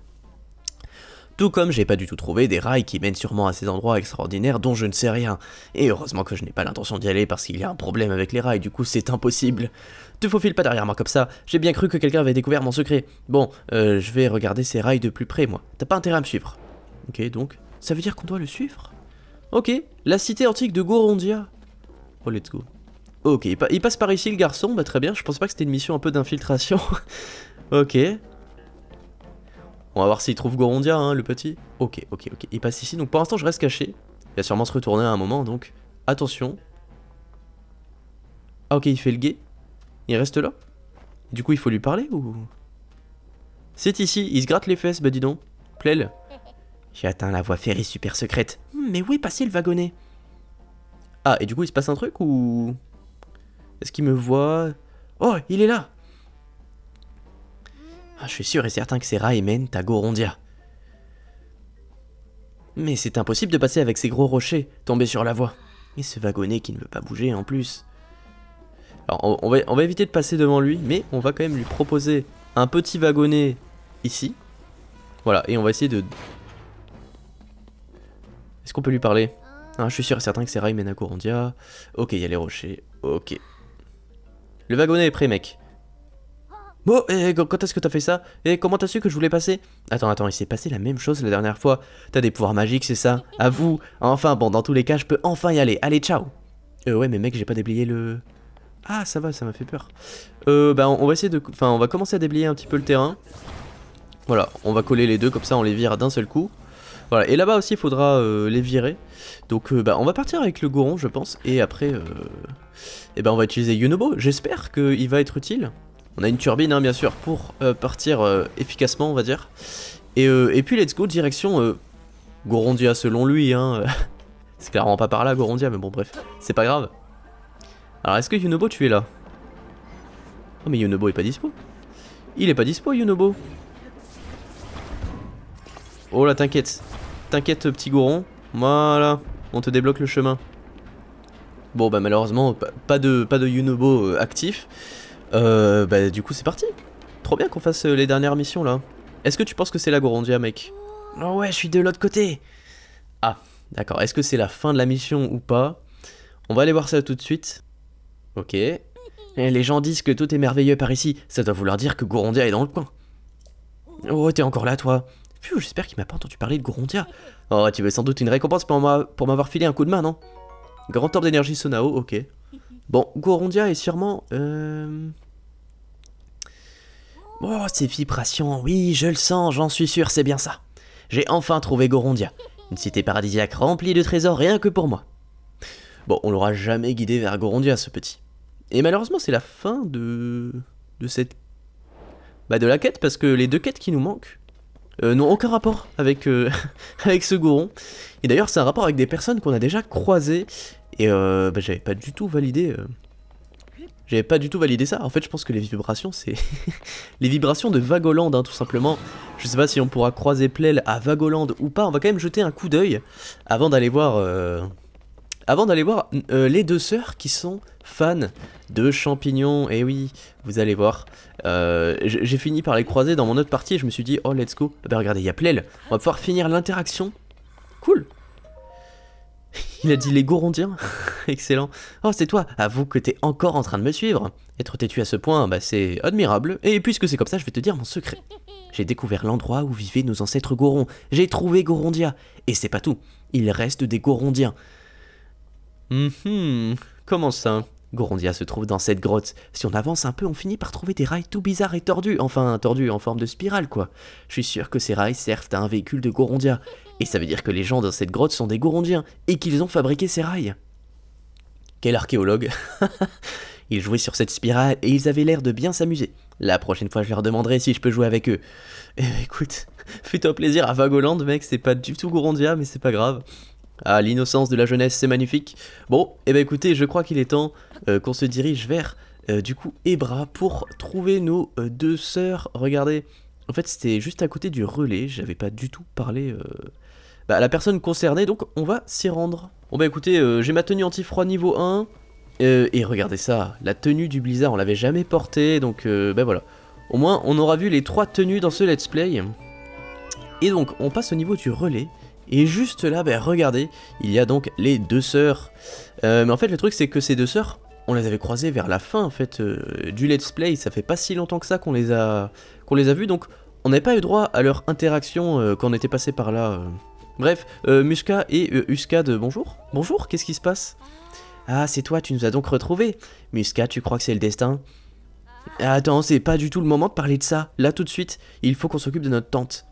Tout comme j'ai pas du tout trouvé des rails qui mènent sûrement à ces endroits extraordinaires dont je ne sais rien. Et heureusement que je n'ai pas l'intention d'y aller parce qu'il y a un problème avec les rails, du coup c'est impossible. Te faufile pas derrière moi comme ça, j'ai bien cru que quelqu'un avait découvert mon secret. Bon, euh, je vais regarder ces rails de plus près moi, t'as pas intérêt à me suivre. Ok donc, ça veut dire qu'on doit le suivre Ok, la cité antique de Gorondia. Oh let's go. Ok, il, passe par ici le garçon, bah très bien, je pensais pas que c'était une mission un peu d'infiltration. ok, on va voir s'il trouve Gorondia, hein, le petit. Ok, ok, ok. Il passe ici, donc pour l'instant je reste caché. Il va sûrement se retourner à un moment, donc attention. Ah ok, il fait le guet. Il reste là. Du coup, il faut lui parler ou... C'est ici, il se gratte les fesses, bah dis donc. Plel J'ai atteint la voie ferrée super secrète. Hmm, mais où est passé le wagonnet Ah, et du coup, il se passe un truc ou... Est-ce qu'il me voit Oh, il est là ah, je suis sûr et certain que c'est rats Tagorondia. Mais c'est impossible de passer avec ces gros rochers tombés sur la voie. Et ce wagonnet qui ne veut pas bouger en plus. Alors on va, éviter de passer devant lui, mais on va quand même lui proposer un petit wagonnet ici. Voilà, et on va essayer de... Est-ce qu'on peut lui parler ah, Je suis sûr et certain que c'est à Tagorondia. Ok, il y a les rochers. Ok. Le wagonnet est prêt, mec. Bon, eh, eh, quand est-ce que t'as fait ça Et eh, comment t'as su que je voulais passer Attends, attends, il s'est passé la même chose la dernière fois. T'as des pouvoirs magiques, c'est ça À vous Enfin, bon, dans tous les cas, je peux enfin y aller. Allez, ciao Euh, ouais, mais mec, j'ai pas déblayé le... Ah, ça va, ça m'a fait peur. Euh, bah, on va essayer de... Enfin, on va commencer à déblayer un petit peu le terrain. Voilà, on va coller les deux, comme ça, on les vire d'un seul coup. Voilà, et là-bas aussi, il faudra euh, les virer. Donc, euh, bah, on va partir avec le goron, je pense. Et après, euh... Et ben on va utiliser Yunobo. J'espère qu'il va être utile. On a une turbine, hein, bien sûr, pour euh, partir euh, efficacement, on va dire. Et, euh, puis, let's go, direction Gorondia, selon lui. Hein. c'est clairement pas par là, Gorondia, mais bon, bref, c'est pas grave. Alors, est-ce que Yunobo, tu es là Oh, mais Yunobo est pas dispo. Il est pas dispo, Yunobo. Oh là, t'inquiète. T'inquiète, petit Goron. Voilà, on te débloque le chemin. Bon bah malheureusement pas de pas de Yunobo actif. Euh, bah du coup c'est parti Trop bien qu'on fasse euh, les dernières missions là. Est-ce que tu penses que c'est la Gorondia mec Oh ouais, je suis de l'autre côté Ah, d'accord. Est-ce que c'est la fin de la mission ou pas On va aller voir ça tout de suite. Ok. Eh, les gens disent que tout est merveilleux par ici. Ça doit vouloir dire que Gorondia est dans le coin. Oh, t'es encore là toi j'espère qu'il m'a pas entendu parler de Gorondia. Oh, tu veux sans doute une récompense pour m'avoir filé un coup de main, non Grand orbe d'énergie Sonao, ok. Bon, Gorondia est sûrement... Euh... Oh, ces vibrations, oui, je le sens, j'en suis sûr, c'est bien ça. J'ai enfin trouvé Gorondia, une cité paradisiaque remplie de trésors rien que pour moi. Bon, on l'aura jamais guidé vers Gorondia, ce petit. Et malheureusement, c'est la fin de... de cette... Bah, de la quête, parce que les deux quêtes qui nous manquent euh, n'ont aucun rapport avec, euh, avec ce Goron. Et d'ailleurs, c'est un rapport avec des personnes qu'on a déjà croisées, et euh, bah, j'avais pas du tout validé... Euh, pas du tout validé ça. En fait, je pense que les vibrations, c'est les vibrations de Vagoland, hein, tout simplement. Je sais pas si on pourra croiser Plel à Vagoland ou pas. On va quand même jeter un coup d'œil avant d'aller voir, euh, avant d'aller voir euh, les deux sœurs qui sont fans de champignons. Et eh oui, vous allez voir. Euh, j'ai fini par les croiser dans mon autre partie je me suis dit, oh let's go. Eh ben, regardez, il y a On va pouvoir finir l'interaction. Cool. Il a dit les Gorondiens Excellent. Oh, c'est toi, avoue que t'es encore en train de me suivre. Être têtu à ce point, bah c'est admirable. Et puisque c'est comme ça, je vais te dire mon secret. J'ai découvert l'endroit où vivaient nos ancêtres Gorons. J'ai trouvé Gorondia. Et c'est pas tout. Il reste des Gorondiens. Hum hum... Comment ça Gorondia se trouve dans cette grotte. Si on avance un peu, on finit par trouver des rails tout bizarres et tordus, enfin tordus en forme de spirale quoi. Je suis sûr que ces rails servent à un véhicule de Gorondia ça veut dire que les gens dans cette grotte sont des gourondiens et qu'ils ont fabriqué ces rails. Quel archéologue Ils jouaient sur cette spirale et ils avaient l'air de bien s'amuser. La prochaine fois, je leur demanderai si je peux jouer avec eux. Eh écoute, fais-toi plaisir à Vagoland, mec, c'est pas du tout gourondien, mais c'est pas grave. Ah, l'innocence de la jeunesse, c'est magnifique. Bon, et eh ben écoutez, je crois qu'il est temps euh, qu'on se dirige vers, euh, du coup, Ebra pour trouver nos euh, deux sœurs. Regardez, en fait, c'était juste à côté du relais, j'avais pas du tout parlé bah, la personne concernée, donc on va s'y rendre. Bon bah écoutez, euh, j'ai ma tenue anti-froid niveau 1, euh, et regardez ça, la tenue du Blizzard, on l'avait jamais portée, donc ben bah voilà. Au moins, on aura vu les trois tenues dans ce let's play. Et donc, on passe au niveau du relais, et juste là, bah regardez, il y a donc les deux sœurs. mais en fait, le truc, c'est que ces deux sœurs, on les avait croisées vers la fin, en fait, du let's play, ça fait pas si longtemps que ça qu'on les a, qu'on les a vues, donc on n'avait pas eu droit à leur interaction quand on était passé par là... Bref, euh, Muska et euh, Uska de bonjour. Bonjour, qu'est-ce qui se passe Ah, c'est toi, tu nous as donc retrouvés. Muska, tu crois que c'est le destin Attends, c'est pas du tout le moment de parler de ça. Là, tout de suite, il faut qu'on s'occupe de notre tente.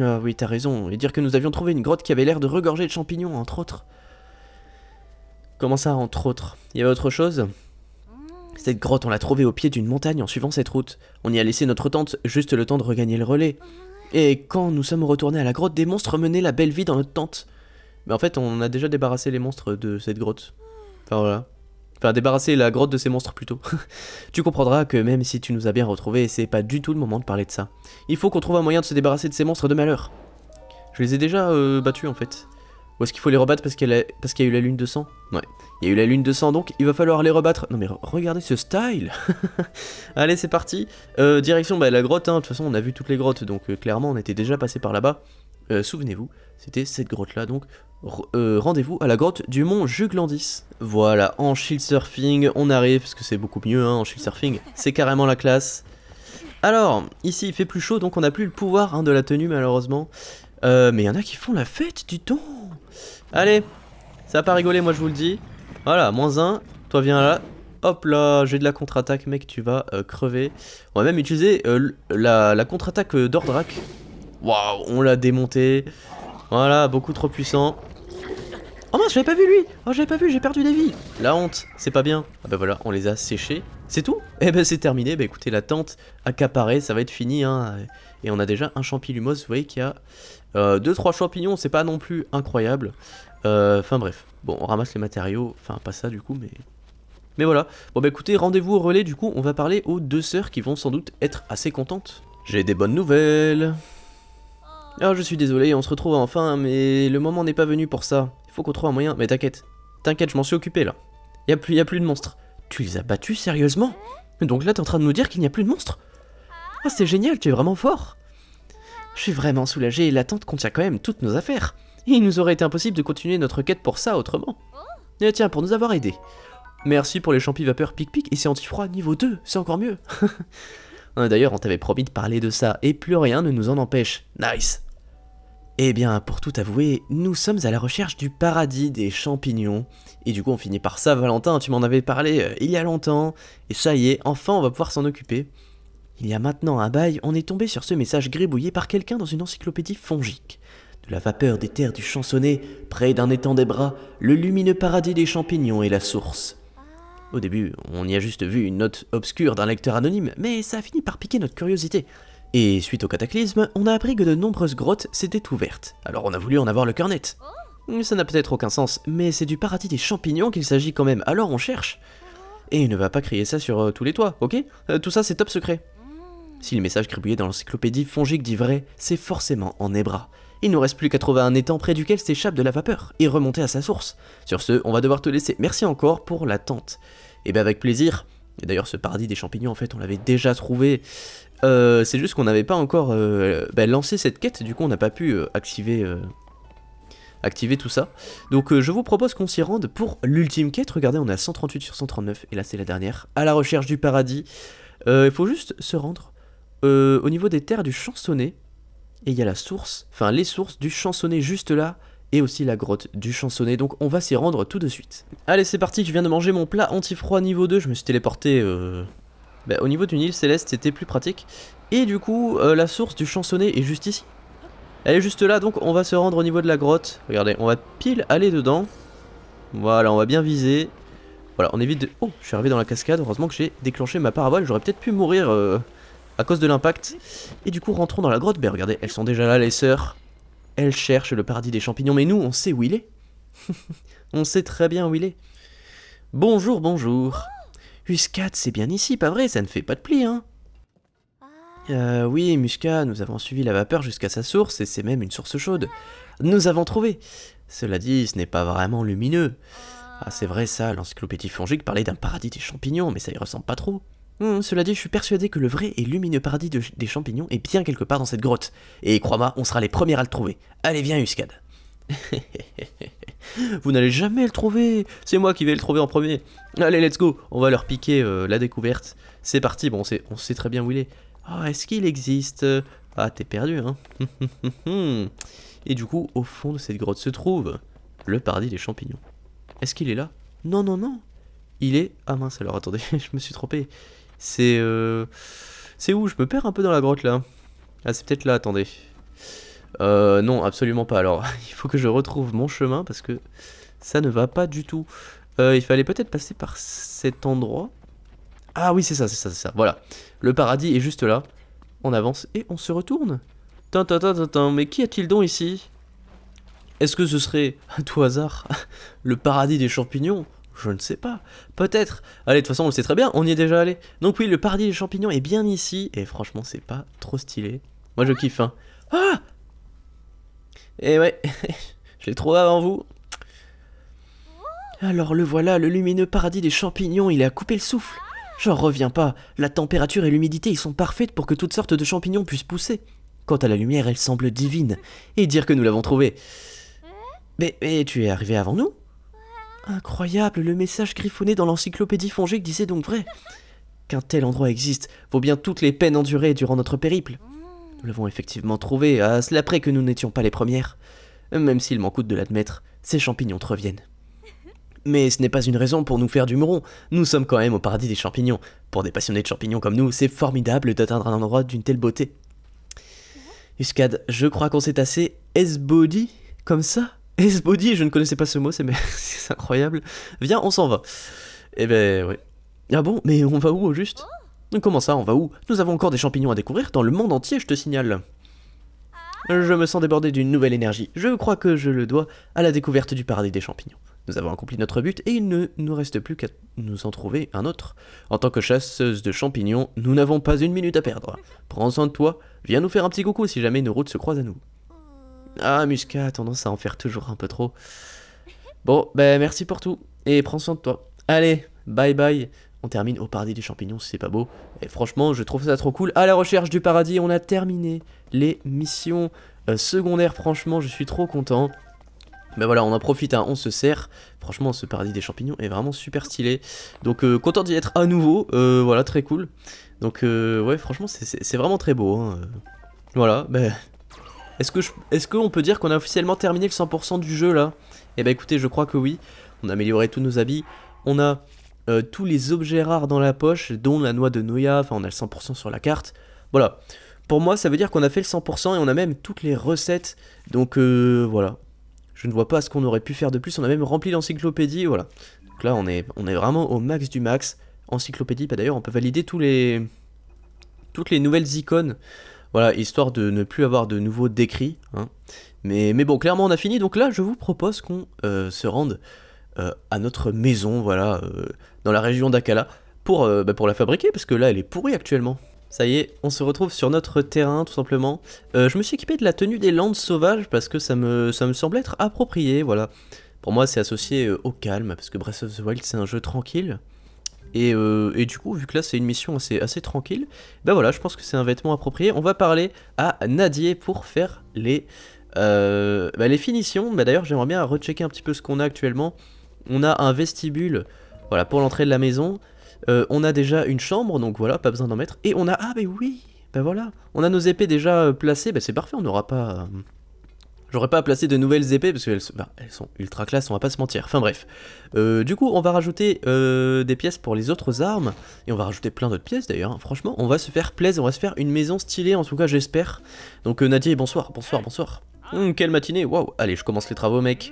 Ah oui, t'as raison. Et dire que nous avions trouvé une grotte qui avait l'air de regorger de champignons, entre autres. Comment ça, entre autres Il y avait autre chose Cette grotte, on l'a trouvée au pied d'une montagne en suivant cette route. On y a laissé notre tente, juste le temps de regagner le relais. Et quand nous sommes retournés à la grotte des monstres, menaient la belle vie dans notre tente. Mais en fait, on a déjà débarrassé les monstres de cette grotte. Enfin voilà. Enfin, débarrasser la grotte de ces monstres plutôt. tu comprendras que même si tu nous as bien retrouvés, c'est pas du tout le moment de parler de ça. Il faut qu'on trouve un moyen de se débarrasser de ces monstres de malheur. Je les ai déjà euh, battus en fait. Ou est-ce qu'il faut les rebattre parce qu'il y a eu la lune de sang Ouais, il y a eu la lune de sang, donc il va falloir les rebattre. Non mais regardez ce style Allez, c'est parti euh, Direction bah, la grotte, hein. de toute façon on a vu toutes les grottes, donc euh, clairement on était déjà passé par là-bas. Euh, souvenez-vous, c'était cette grotte-là, donc rendez-vous à la grotte du mont Juglandis. Voilà, en shield surfing, on arrive, parce que c'est beaucoup mieux hein, en shield surfing, c'est carrément la classe. Alors, ici il fait plus chaud, donc on n'a plus le pouvoir hein, de la tenue malheureusement. mais il y en a qui font la fête, du temps Allez, ça va pas rigoler, moi je vous le dis. Voilà, moins 1. Toi, viens là. Hop là, j'ai de la contre-attaque, mec, tu vas euh, crever. On va même utiliser euh, la, contre-attaque euh, d'Ordrak. Waouh, on l'a démonté. Voilà, beaucoup trop puissant. Oh mince, j'avais pas vu lui Oh, j'avais pas vu, j'ai perdu des vies La honte, c'est pas bien. Ah bah voilà, on les a séchés. C'est tout Eh ben c'est terminé. Bah écoutez, la tente accaparée, ça va être fini. Hein. Et on a déjà un champilumos, vous voyez, y a euh, deux, trois champignons, c'est pas non plus incroyable. Euh, enfin bref, bon, on ramasse les matériaux, enfin pas ça du coup, mais... Mais voilà, bon bah écoutez, rendez-vous au relais du coup, on va parler aux deux sœurs qui vont sans doute être assez contentes. J'ai des bonnes nouvelles Alors ah, je suis désolé, on se retrouve enfin, mais le moment n'est pas venu pour ça. Il faut qu'on trouve un moyen, mais t'inquiète, t'inquiète, je m'en suis occupé là. Y a plus, y a plus de monstres. Tu les as battus sérieusement Donc là t'es en train de nous dire qu'il n'y a plus de monstres Ah c'est génial, tu es vraiment fort je suis vraiment soulagé l'attente la contient quand même toutes nos affaires. il nous aurait été impossible de continuer notre quête pour ça autrement. Oh. Et eh, tiens, pour nous avoir aidés. Merci pour les champis vapeur pic pic et c'est anti-froid niveau 2, c'est encore mieux. D'ailleurs, on t'avait promis de parler de ça et plus rien ne nous en empêche. Nice. Eh bien, pour tout avouer, nous sommes à la recherche du paradis des champignons. Et du coup, on finit par ça, Valentin, tu m'en avais parlé euh, il y a longtemps. Et ça y est, enfin, on va pouvoir s'en occuper. Il y a maintenant un bail, on est tombé sur ce message gribouillé par quelqu'un dans une encyclopédie fongique. De la vapeur des terres du chansonnet, près d'un étang des bras, le lumineux paradis des champignons est la source. Au début, on y a juste vu une note obscure d'un lecteur anonyme, mais ça a fini par piquer notre curiosité. Et suite au cataclysme, on a appris que de nombreuses grottes s'étaient ouvertes, alors on a voulu en avoir le cœur net. Ça n'a peut-être aucun sens, mais c'est du paradis des champignons qu'il s'agit quand même, alors on cherche. Et ne va pas crier ça sur euh, tous les toits, ok euh, Tout ça c'est top secret. Si le message cribouillé dans l'encyclopédie fongique dit vrai, c'est forcément en hébra. Il nous reste plus qu'à trouver un étang près duquel s'échappe de la vapeur et remonter à sa source. Sur ce, on va devoir te laisser. Merci encore pour l'attente. Et eh bien avec plaisir. Et d'ailleurs, ce paradis des champignons, en fait, on l'avait déjà trouvé. Euh, c'est juste qu'on n'avait pas encore euh, ben, lancé cette quête, du coup, on n'a pas pu euh, activer activer tout ça. Donc je vous propose qu'on s'y rende pour l'ultime quête. Regardez, on est à 138 sur 139, et là c'est la dernière, à la recherche du paradis. Il faut juste se rendre euh, au niveau des terres du chansonnet, et il y a la source, enfin les sources du chansonnet juste là, et aussi la grotte du chansonnet, donc on va s'y rendre tout de suite. Allez c'est parti, je viens de manger mon plat anti-froid niveau 2, je me suis téléporté euh, bah, au niveau d'une île céleste, c'était plus pratique. Et du coup, euh, la source du chansonnet est juste ici. Elle est juste là, donc on va se rendre au niveau de la grotte. Regardez, on va pile aller dedans. Voilà, on va bien viser. Voilà, on évite de... Oh, je suis arrivé dans la cascade, heureusement que j'ai déclenché ma parabole, j'aurais peut-être pu mourir... Euh à cause de l'impact. Et du coup, rentrons dans la grotte. Ben regardez, elles sont déjà là, les sœurs. Elles cherchent le paradis des champignons, mais nous, on sait où il est. on sait très bien où il est. Bonjour, bonjour. Muscat, c'est bien ici, pas vrai Ça ne fait pas de pli, hein euh, oui, Muscat, nous avons suivi la vapeur jusqu'à sa source, et c'est même une source chaude. Nous avons trouvé Cela dit, ce n'est pas vraiment lumineux. Ah, c'est vrai ça, l'encyclopédie fongique parlait d'un paradis des champignons, mais ça y ressemble pas trop. Hum, cela dit, je suis persuadé que le vrai et lumineux paradis des champignons est bien quelque part dans cette grotte. Et crois-moi, on sera les premiers à le trouver. Allez, viens, Uscad. Vous n'allez jamais le trouver. C'est moi qui vais le trouver en premier. Allez, let's go. On va leur piquer euh, la découverte. C'est parti. Bon, on sait, on sait très bien où il est. Oh, est-ce qu'il existe Ah, t'es perdu, hein Et du coup, au fond de cette grotte se trouve le paradis des champignons. Est-ce qu'il est là Non, non, non. Il est... Ah mince, alors attendez, je me suis trompé. C'est... Euh... C'est où Je me perds un peu dans la grotte là. Ah c'est peut-être là, attendez. Euh, non, absolument pas. Alors, il faut que je retrouve mon chemin parce que ça ne va pas du tout. Euh, il fallait peut-être passer par cet endroit. Ah oui, c'est ça, c'est ça, c'est ça. Voilà. Le paradis est juste là. On avance et on se retourne. Tin mais qui a-t-il donc ici Est-ce que ce serait, à tout hasard, le paradis des champignons je ne sais pas. Peut-être. Allez, de toute façon, on le sait très bien, on y est déjà allé. Donc oui, le paradis des champignons est bien ici. Et franchement, c'est pas trop stylé. Moi, je kiffe, hein. Ah Et eh ouais, je trop trouvé avant vous. Alors le voilà, le lumineux paradis des champignons, il a coupé couper le souffle. J'en reviens pas. La température et l'humidité, ils sont parfaites pour que toutes sortes de champignons puissent pousser. Quant à la lumière, elle semble divine. Et dire que nous l'avons trouvée. mais tu es arrivé avant nous Incroyable, le message griffonné dans l'encyclopédie Fongique disait donc vrai. Qu'un tel endroit existe vaut bien toutes les peines endurées durant notre périple. Nous l'avons effectivement trouvé, à cela près que nous n'étions pas les premières. Même s'il m'en coûte de l'admettre, ces champignons te reviennent. Mais ce n'est pas une raison pour nous faire du mouron, nous sommes quand même au paradis des champignons. Pour des passionnés de champignons comme nous, c'est formidable d'atteindre un endroit d'une telle beauté. Uscad, je crois qu'on s'est assez esbody comme ça Esbody, je ne connaissais pas ce mot, c'est, incroyable. Viens, on s'en va. Eh ben, oui. Ah bon, mais on va où au juste oh. Comment ça, on va où Nous avons encore des champignons à découvrir dans le monde entier, je te signale. Je me sens débordé d'une nouvelle énergie. Je crois que je le dois à la découverte du paradis des champignons. Nous avons accompli notre but et il ne nous reste plus qu'à nous en trouver un autre. En tant que chasseuse de champignons, nous n'avons pas une minute à perdre. Prends soin de toi, viens nous faire un petit coucou si jamais nos routes se croisent à nous. Ah, muscat, a tendance à en faire toujours un peu trop. Bon, ben merci pour tout et prends soin de toi. Allez, bye bye. On termine au paradis des champignons si c'est pas beau. Et franchement, je trouve ça trop cool. À la recherche du paradis, on a terminé les missions euh, secondaires. Franchement, je suis trop content. Mais ben voilà, on en profite, hein, on se sert. Franchement, ce paradis des champignons est vraiment super stylé. Donc, euh, content d'y être à nouveau. Euh, voilà, très cool. Donc, ouais, franchement, c'est vraiment très beau. Hein. Voilà, ben... Est-ce que est-ce qu'on peut dire qu'on a officiellement terminé le 100% du jeu là Eh ben écoutez, je crois que oui. On a amélioré tous nos habits. On a euh, tous les objets rares dans la poche, dont la noix de Noya. Enfin, on a le 100% sur la carte. Voilà. Pour moi, ça veut dire qu'on a fait le 100% et on a même toutes les recettes. Donc euh, voilà. Je ne vois pas ce qu'on aurait pu faire de plus. On a même rempli l'encyclopédie. Voilà. Donc là, on est, on est vraiment au max du max. Encyclopédie. Bah, d'ailleurs, on peut valider tous les toutes les nouvelles icônes voilà, histoire de ne plus avoir de nouveaux décrits. Hein. Mais, bon, clairement, on a fini. Donc là, je vous propose qu'on euh, se rende euh, à notre maison, voilà, euh, dans la région d'Akala, pour, bah, pour la fabriquer, parce que là, elle est pourrie actuellement. Ça y est, on se retrouve sur notre terrain, tout simplement. je me suis équipé de la tenue des Landes Sauvages, parce que ça me, ça me semble être approprié, voilà. Pour moi, c'est associé au calme, parce que Breath of the Wild, c'est un jeu tranquille. Euh, et, du coup, vu que là c'est une mission assez, assez tranquille, ben voilà, je pense que c'est un vêtement approprié. On va parler à Nadier pour faire les, euh, bah, les finitions. mais bah, D'ailleurs, j'aimerais bien rechecker un petit peu ce qu'on a actuellement. On a un vestibule voilà, pour l'entrée de la maison. Euh, on a déjà une chambre, donc voilà, pas besoin d'en mettre. Et on a... Ah, ben oui Ben voilà On a nos épées déjà placées, ben c'est parfait, on n'aura pas... J'aurais pas à placer de nouvelles épées parce qu'elles elles sont ultra classe, on va pas se mentir. Enfin bref. Euh, du coup, on va rajouter euh, des pièces pour les autres armes. Et on va rajouter plein d'autres pièces d'ailleurs. Hein. Franchement, on va se faire plaisir, on va se faire une maison stylée en tout cas, j'espère. Donc euh, Nadia, bonsoir, bonsoir, bonsoir. Hum, quelle matinée, waouh. Allez, je commence les travaux, mec.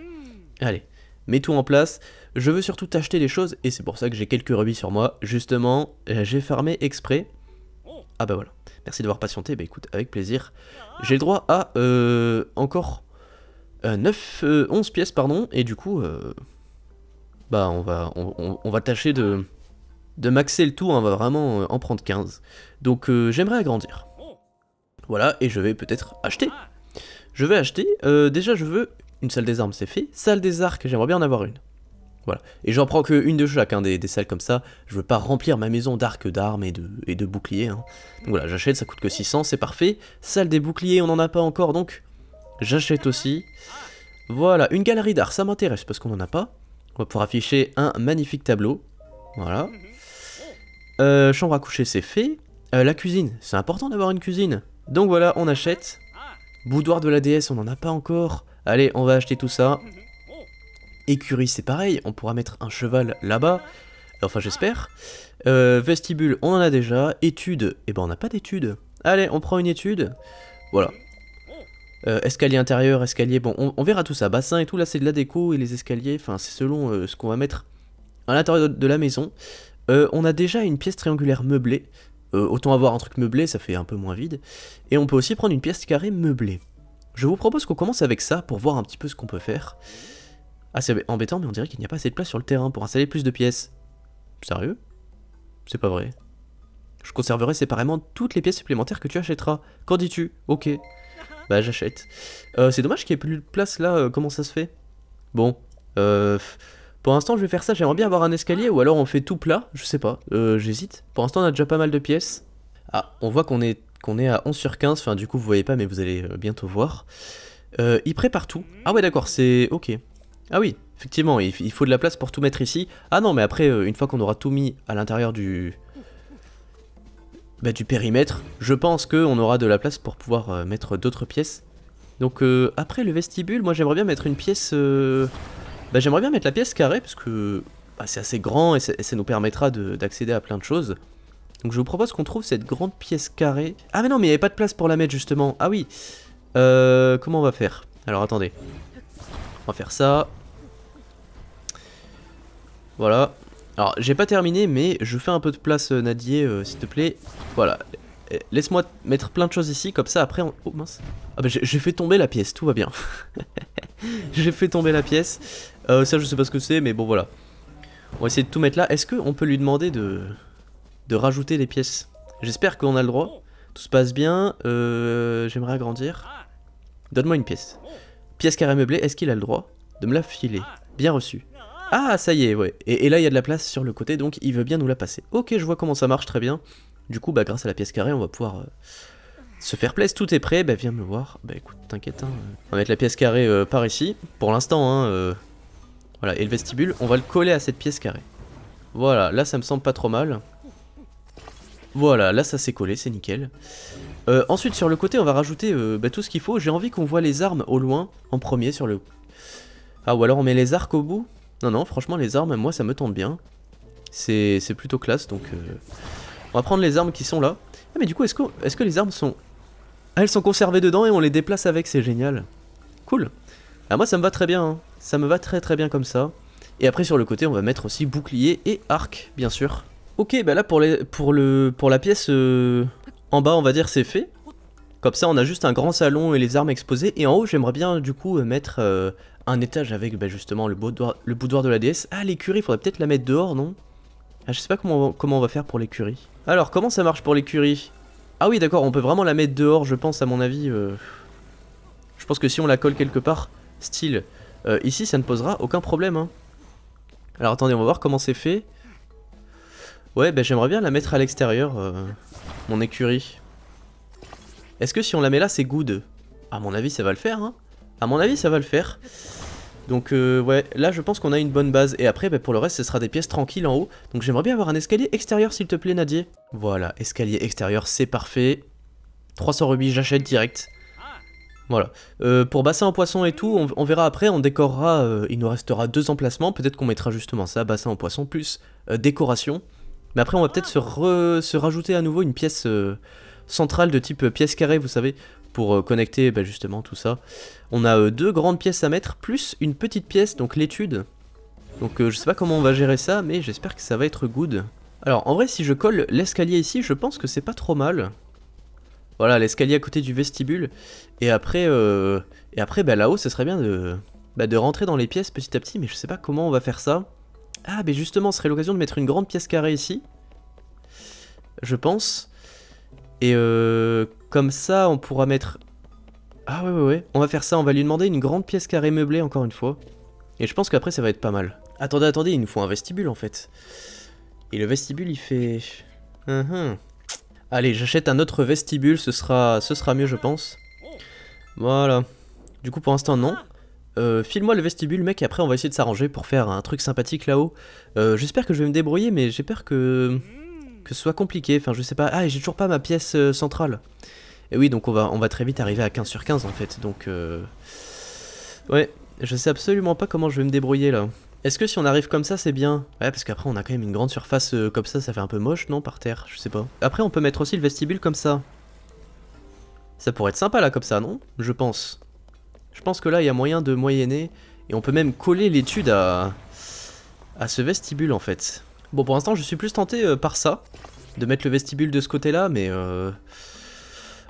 Allez, mets tout en place. Je veux surtout t'acheter des choses et c'est pour ça que j'ai quelques rubis sur moi. Justement, j'ai farmé exprès. Ah bah voilà. Merci d'avoir patienté, bah écoute, avec plaisir. J'ai le droit à encore 9, euh, 11 euh, pièces, pardon, et du coup, euh, bah on va, on, va tâcher de, de maxer le tout, hein, on va vraiment en prendre 15. Donc j'aimerais agrandir. Voilà, et je vais peut-être acheter. Je vais acheter, déjà je veux une salle des armes, c'est fait. Salle des arcs, j'aimerais bien en avoir une. Voilà. Et j'en prends qu'une de chaque, hein, des, salles comme ça. Je veux pas remplir ma maison d'arcs, d'armes et de, et de boucliers. Hein. Donc voilà, j'achète, ça coûte que 600, c'est parfait. Salle des boucliers, on en a pas encore, donc J'achète aussi. Voilà, une galerie d'art, ça m'intéresse parce qu'on n'en a pas. On va pouvoir afficher un magnifique tableau. Voilà. Euh, chambre à coucher, c'est fait. Euh, la cuisine, c'est important d'avoir une cuisine. Donc voilà, on achète. Boudoir de la déesse, on n'en a pas encore. Allez, on va acheter tout ça. Écurie, c'est pareil, on pourra mettre un cheval là-bas. Enfin, j'espère. Euh, vestibule, on en a déjà. Études, eh ben on n'a pas d'études. Allez, on prend une étude. Voilà, euh, escalier intérieur, escalier, bon, on, verra tout ça. Bassin et tout, là c'est de la déco et les escaliers, enfin c'est selon euh, ce qu'on va mettre à l'intérieur de, la maison. Euh, on a déjà une pièce triangulaire meublée. autant avoir un truc meublé, ça fait un peu moins vide. Et on peut aussi prendre une pièce carrée meublée. Je vous propose qu'on commence avec ça pour voir un petit peu ce qu'on peut faire. Ah c'est embêtant mais on dirait qu'il n'y a pas assez de place sur le terrain pour installer plus de pièces. Sérieux C'est pas vrai. Je conserverai séparément toutes les pièces supplémentaires que tu achèteras. Qu'en dis-tu Ok. Bah j'achète. Euh, c'est dommage qu'il n'y ait plus de place là, euh, comment ça se fait Bon, euh, pour l'instant je vais faire ça, j'aimerais bien avoir un escalier ou alors on fait tout plat, je sais pas, j'hésite. Pour l'instant on a déjà pas mal de pièces. Ah, on voit qu'on est, est à 11 sur 15, enfin du coup vous voyez pas mais vous allez bientôt voir. il prépare tout. Ah ouais d'accord, c'est... ok. Ah oui, effectivement, il, il faut de la place pour tout mettre ici. Ah non mais après, une fois qu'on aura tout mis à l'intérieur du bah, du périmètre, je pense qu'on aura de la place pour pouvoir euh, mettre d'autres pièces. Donc euh, après le vestibule, moi j'aimerais bien mettre une pièce... Euh, bah, j'aimerais bien mettre la pièce carrée parce que bah, c'est assez grand et, ça nous permettra d'accéder à plein de choses. Donc je vous propose qu'on trouve cette grande pièce carrée. Ah mais non mais il n'y avait pas de place pour la mettre justement. Ah oui. comment on va faire Alors attendez. On va faire ça. Voilà. Alors, j'ai pas terminé, mais je fais un peu de place, euh, Nadier, euh, s'il te plaît. Voilà. Eh, laisse-moi mettre plein de choses ici, comme ça après on... Oh mince. Ah bah j'ai fait tomber la pièce, tout va bien. j'ai fait tomber la pièce. Euh, ça je sais pas ce que c'est, mais bon voilà. On va essayer de tout mettre là. Est-ce qu'on peut lui demander de... De rajouter des pièces J'espère qu'on a le droit. Tout se passe bien. J'aimerais agrandir. Donne-moi une pièce. Pièce carré meublée, est-ce qu'il a le droit de me la filer Bien reçu. Ah, ça y est, ouais. Et, là, il y a de la place sur le côté, donc il veut bien nous la passer. Ok, je vois comment ça marche, très bien. Du coup, bah, grâce à la pièce carrée, on va pouvoir euh, se faire place. Tout est prêt, bah, viens me voir. Bah, écoute, t'inquiète, hein, euh, On va mettre la pièce carrée euh, par ici, pour l'instant, hein. voilà, et le vestibule, on va le coller à cette pièce carrée. Voilà, là, ça me semble pas trop mal. Voilà, là, ça s'est collé, c'est nickel. ensuite, sur le côté, on va rajouter bah, tout ce qu'il faut. J'ai envie qu'on voit les armes au loin, en premier, sur le... Ah, ou alors on met les arcs au bout non, non, franchement, les armes, moi, ça me tente bien. C'est plutôt classe, donc... Euh, on va prendre les armes qui sont là. Ah, mais du coup, est-ce que, est que les armes sont... Ah, elles sont conservées dedans et on les déplace avec, c'est génial. Cool. Ah, moi, ça me va très bien. Hein. Ça me va très très bien comme ça. Et après, sur le côté, on va mettre aussi bouclier et arc, bien sûr. Ok, ben là, pour, les, pour, le, pour la pièce euh, en bas, on va dire, c'est fait. Comme ça, on a juste un grand salon et les armes exposées. Et en haut, j'aimerais bien, du coup, mettre euh, un étage avec bah, justement le boudoir, le boudoir de la déesse. Ah, l'écurie, faudrait peut-être la mettre dehors, non ah, Je sais pas comment on, va, comment on va faire pour l'écurie. Alors, comment ça marche pour l'écurie Ah oui, d'accord, on peut vraiment la mettre dehors, je pense, à mon avis. Euh. Je pense que si on la colle quelque part, style, euh, ici, ça ne posera aucun problème. Hein. Alors, attendez, on va voir comment c'est fait. Ouais, bah, j'aimerais bien la mettre à l'extérieur, euh, mon écurie. Est-ce que si on la met là, c'est good À mon avis, ça va le faire, hein à mon avis, ça va le faire. Donc euh, ouais, là je pense qu'on a une bonne base. Et après, bah, pour le reste, ce sera des pièces tranquilles en haut. Donc j'aimerais bien avoir un escalier extérieur, s'il te plaît, Nadier. Voilà, escalier extérieur, c'est parfait. 300 rubis, j'achète direct. Voilà. Euh, pour bassin en poisson et tout, on, verra après, on décorera, euh, il nous restera deux emplacements, peut-être qu'on mettra justement ça, bassin en poisson plus décoration. Mais après on va peut-être se, rajouter à nouveau une pièce centrale de type pièce carrée, vous savez, pour connecter bah, justement tout ça. On a euh, deux grandes pièces à mettre, plus une petite pièce, donc l'étude. Donc euh, je sais pas comment on va gérer ça, mais j'espère que ça va être good. Alors en vrai, si je colle l'escalier ici, je pense que c'est pas trop mal. Voilà, l'escalier à côté du vestibule. Et après, euh, et après bah, là-haut, ce serait bien de... Bah, de rentrer dans les pièces petit à petit, mais je sais pas comment on va faire ça. Ah, mais justement, ce serait l'occasion de mettre une grande pièce carrée ici. Je pense. Et comme ça, on pourra mettre ah ouais, ouais, ouais. On va faire ça, on va lui demander une grande pièce carrée meublée encore une fois. Et je pense qu'après ça va être pas mal. Attendez, attendez, il nous faut un vestibule en fait. Et le vestibule il fait... Uh-huh. Allez, j'achète un autre vestibule, ce sera, ce sera mieux je pense. Voilà. Du coup pour l'instant non. Euh, file-moi le vestibule mec et après on va essayer de s'arranger pour faire un truc sympathique là-haut. Euh, j'espère que je vais me débrouiller mais j'ai peur que... que ce soit compliqué, enfin je sais pas. Ah et j'ai toujours pas ma pièce euh, centrale. Et oui, donc on va, on va très vite arriver à 15 sur 15 en fait, donc... Euh, ouais, je sais absolument pas comment je vais me débrouiller là. Est-ce que si on arrive comme ça, c'est bien Ouais, parce qu'après on a quand même une grande surface euh, comme ça, ça fait un peu moche, non, par terre Je sais pas. Après, on peut mettre aussi le vestibule comme ça. Ça pourrait être sympa là, comme ça, non Je pense. Je pense que là, il y a moyen de moyenner, et on peut même coller l'étude à... à ce vestibule en fait. Bon, pour l'instant, je suis plus tenté euh, par ça, de mettre le vestibule de ce côté-là, mais...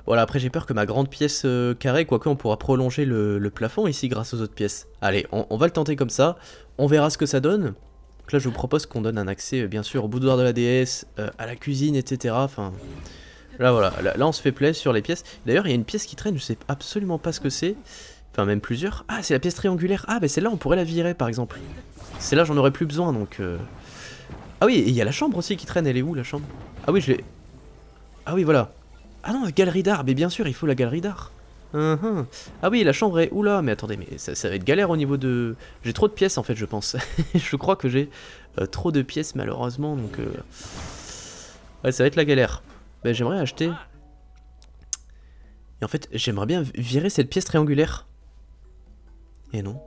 Voilà, après j'ai peur que ma grande pièce carrée, euh, carrée, quoique on pourra prolonger le, plafond ici grâce aux autres pièces. Allez, on, va le tenter comme ça, on verra ce que ça donne. Donc là je vous propose qu'on donne un accès euh, bien sûr au boudoir de la déesse, euh, à la cuisine, etc. Enfin, là voilà, là, on se fait plaisir sur les pièces. D'ailleurs il y a une pièce qui traîne, je sais absolument pas ce que c'est. Enfin même plusieurs. Ah c'est la pièce triangulaire, ah bah celle-là on pourrait la virer par exemple. Celle-là j'en aurais plus besoin donc... Ah oui, et il y a la chambre aussi qui traîne, elle est où la chambre Ah oui je l'ai... Ah oui voilà, ah non, la galerie d'art, mais bien sûr, il faut la galerie d'art. Uh-huh. Ah oui, la chambre est... Oula, mais attendez, mais ça, va être galère au niveau de... J'ai trop de pièces en fait, je pense. je crois que j'ai euh, trop de pièces malheureusement, donc... Euh, ouais, ça va être la galère. Mais bah, j'aimerais acheter... Et en fait, j'aimerais bien virer cette pièce triangulaire. Et non.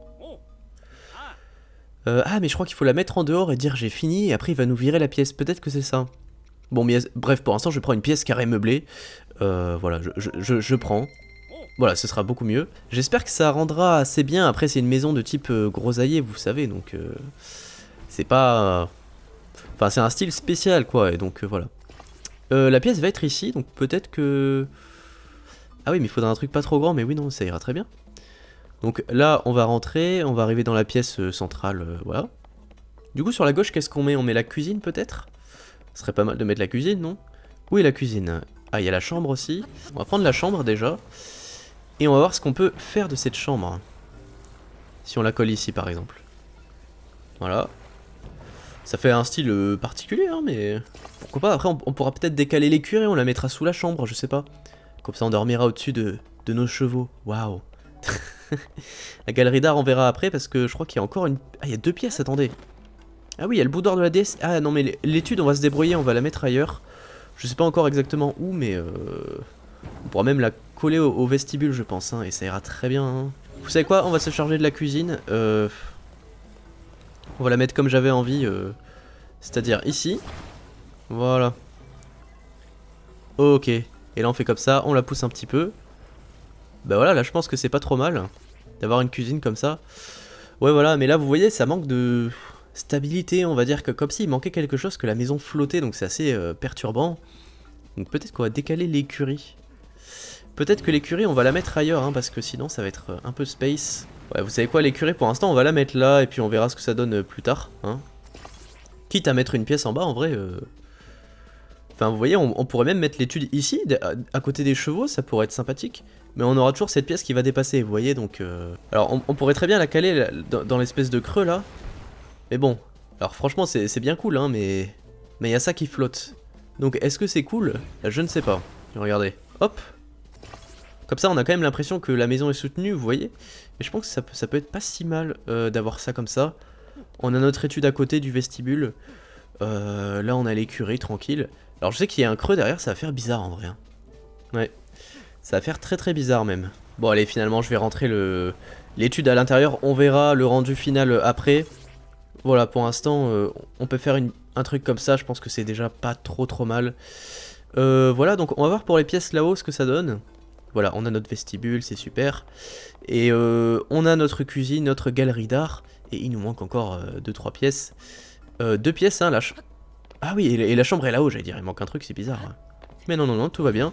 Euh, ah, mais je crois qu'il faut la mettre en dehors et dire j'ai fini, et après il va nous virer la pièce. Peut-être que c'est ça. Bon, mais bref, pour l'instant, je prends une pièce carrée meublée. Euh, voilà, je, prends. Voilà, ce sera beaucoup mieux. J'espère que ça rendra assez bien. Après, c'est une maison de type euh, grosailler, vous savez, donc... Euh, c'est pas... Enfin, c'est un style spécial, quoi, et donc voilà. la pièce va être ici, donc peut-être que... Ah oui, mais il faudra un truc pas trop grand, mais oui, non, ça ira très bien. Donc là, on va rentrer, on va arriver dans la pièce centrale, voilà. Du coup, sur la gauche, qu'est-ce qu'on met On met la cuisine, peut-être Ce serait pas mal de mettre la cuisine, non est la cuisine. Ah, il y a la chambre aussi. On va prendre la chambre déjà. Et on va voir ce qu'on peut faire de cette chambre. Si on la colle ici par exemple. Voilà. Ça fait un style euh, particulier, hein, mais... Pourquoi pas Après, on, pourra peut-être décaler l'écurie et on la mettra sous la chambre, je sais pas. Comme ça, on dormira au-dessus de, nos chevaux. Waouh La galerie d'art, on verra après, parce que je crois qu'il y a encore une... Ah, il y a deux pièces, attendez Ah oui, il y a le boudoir de la déesse... Ah non, mais l'étude, on va se débrouiller, on va la mettre ailleurs. Je sais pas encore exactement où, mais euh, on pourra même la coller au, vestibule, je pense, hein, et ça ira très bien. Hein. Vous savez quoi On va se charger de la cuisine. Euh, on va la mettre comme j'avais envie, euh, c'est-à-dire ici. Voilà. Ok. Et là, on fait comme ça, on la pousse un petit peu. Bah voilà, là, je pense que c'est pas trop mal d'avoir une cuisine comme ça. Ouais, voilà, mais là, vous voyez, ça manque de stabilité. On va dire que comme s'il manquait quelque chose, que la maison flottait, donc c'est assez euh, perturbant. Donc peut-être qu'on va décaler l'écurie. Peut-être que l'écurie, on va la mettre ailleurs, hein, parce que sinon ça va être euh, un peu space. Ouais, vous savez quoi, l'écurie, pour l'instant, on va la mettre là, et puis on verra ce que ça donne euh, plus tard. Hein. Quitte à mettre une pièce en bas, en vrai... Enfin, vous voyez, on, pourrait même mettre l'étude ici, à, côté des chevaux, ça pourrait être sympathique. Mais on aura toujours cette pièce qui va dépasser, vous voyez, donc... Alors, on, pourrait très bien la caler dans l'espèce de creux, là. Mais bon, alors franchement c'est bien cool hein, mais... Mais il y a ça qui flotte. Donc est-ce que c'est cool bah, Je ne sais pas. Regardez, hop Comme ça on a quand même l'impression que la maison est soutenue, vous voyez Mais je pense que ça peut, ça peut être pas si mal euh, d'avoir ça comme ça. On a notre étude à côté du vestibule. Euh, là on a l'écurie, tranquille. Alors je sais qu'il y a un creux derrière, ça va faire bizarre en vrai. Hein. Ouais, ça va faire très très bizarre même. Bon allez, finalement je vais rentrer le l'étude à l'intérieur, on verra le rendu final après voilà, pour l'instant, euh, on peut faire un truc comme ça, je pense que c'est déjà pas trop trop mal. Euh, voilà, donc on va voir pour les pièces là-haut ce que ça donne. Voilà, on a notre vestibule, c'est super. Et euh, on a notre cuisine, notre galerie d'art. Et il nous manque encore 2-3 pièces. 2 pièces, hein, la Ah oui, et, la chambre est là-haut, j'allais dire, il manque un truc, c'est bizarre. Hein. Mais non, non, non, tout va bien.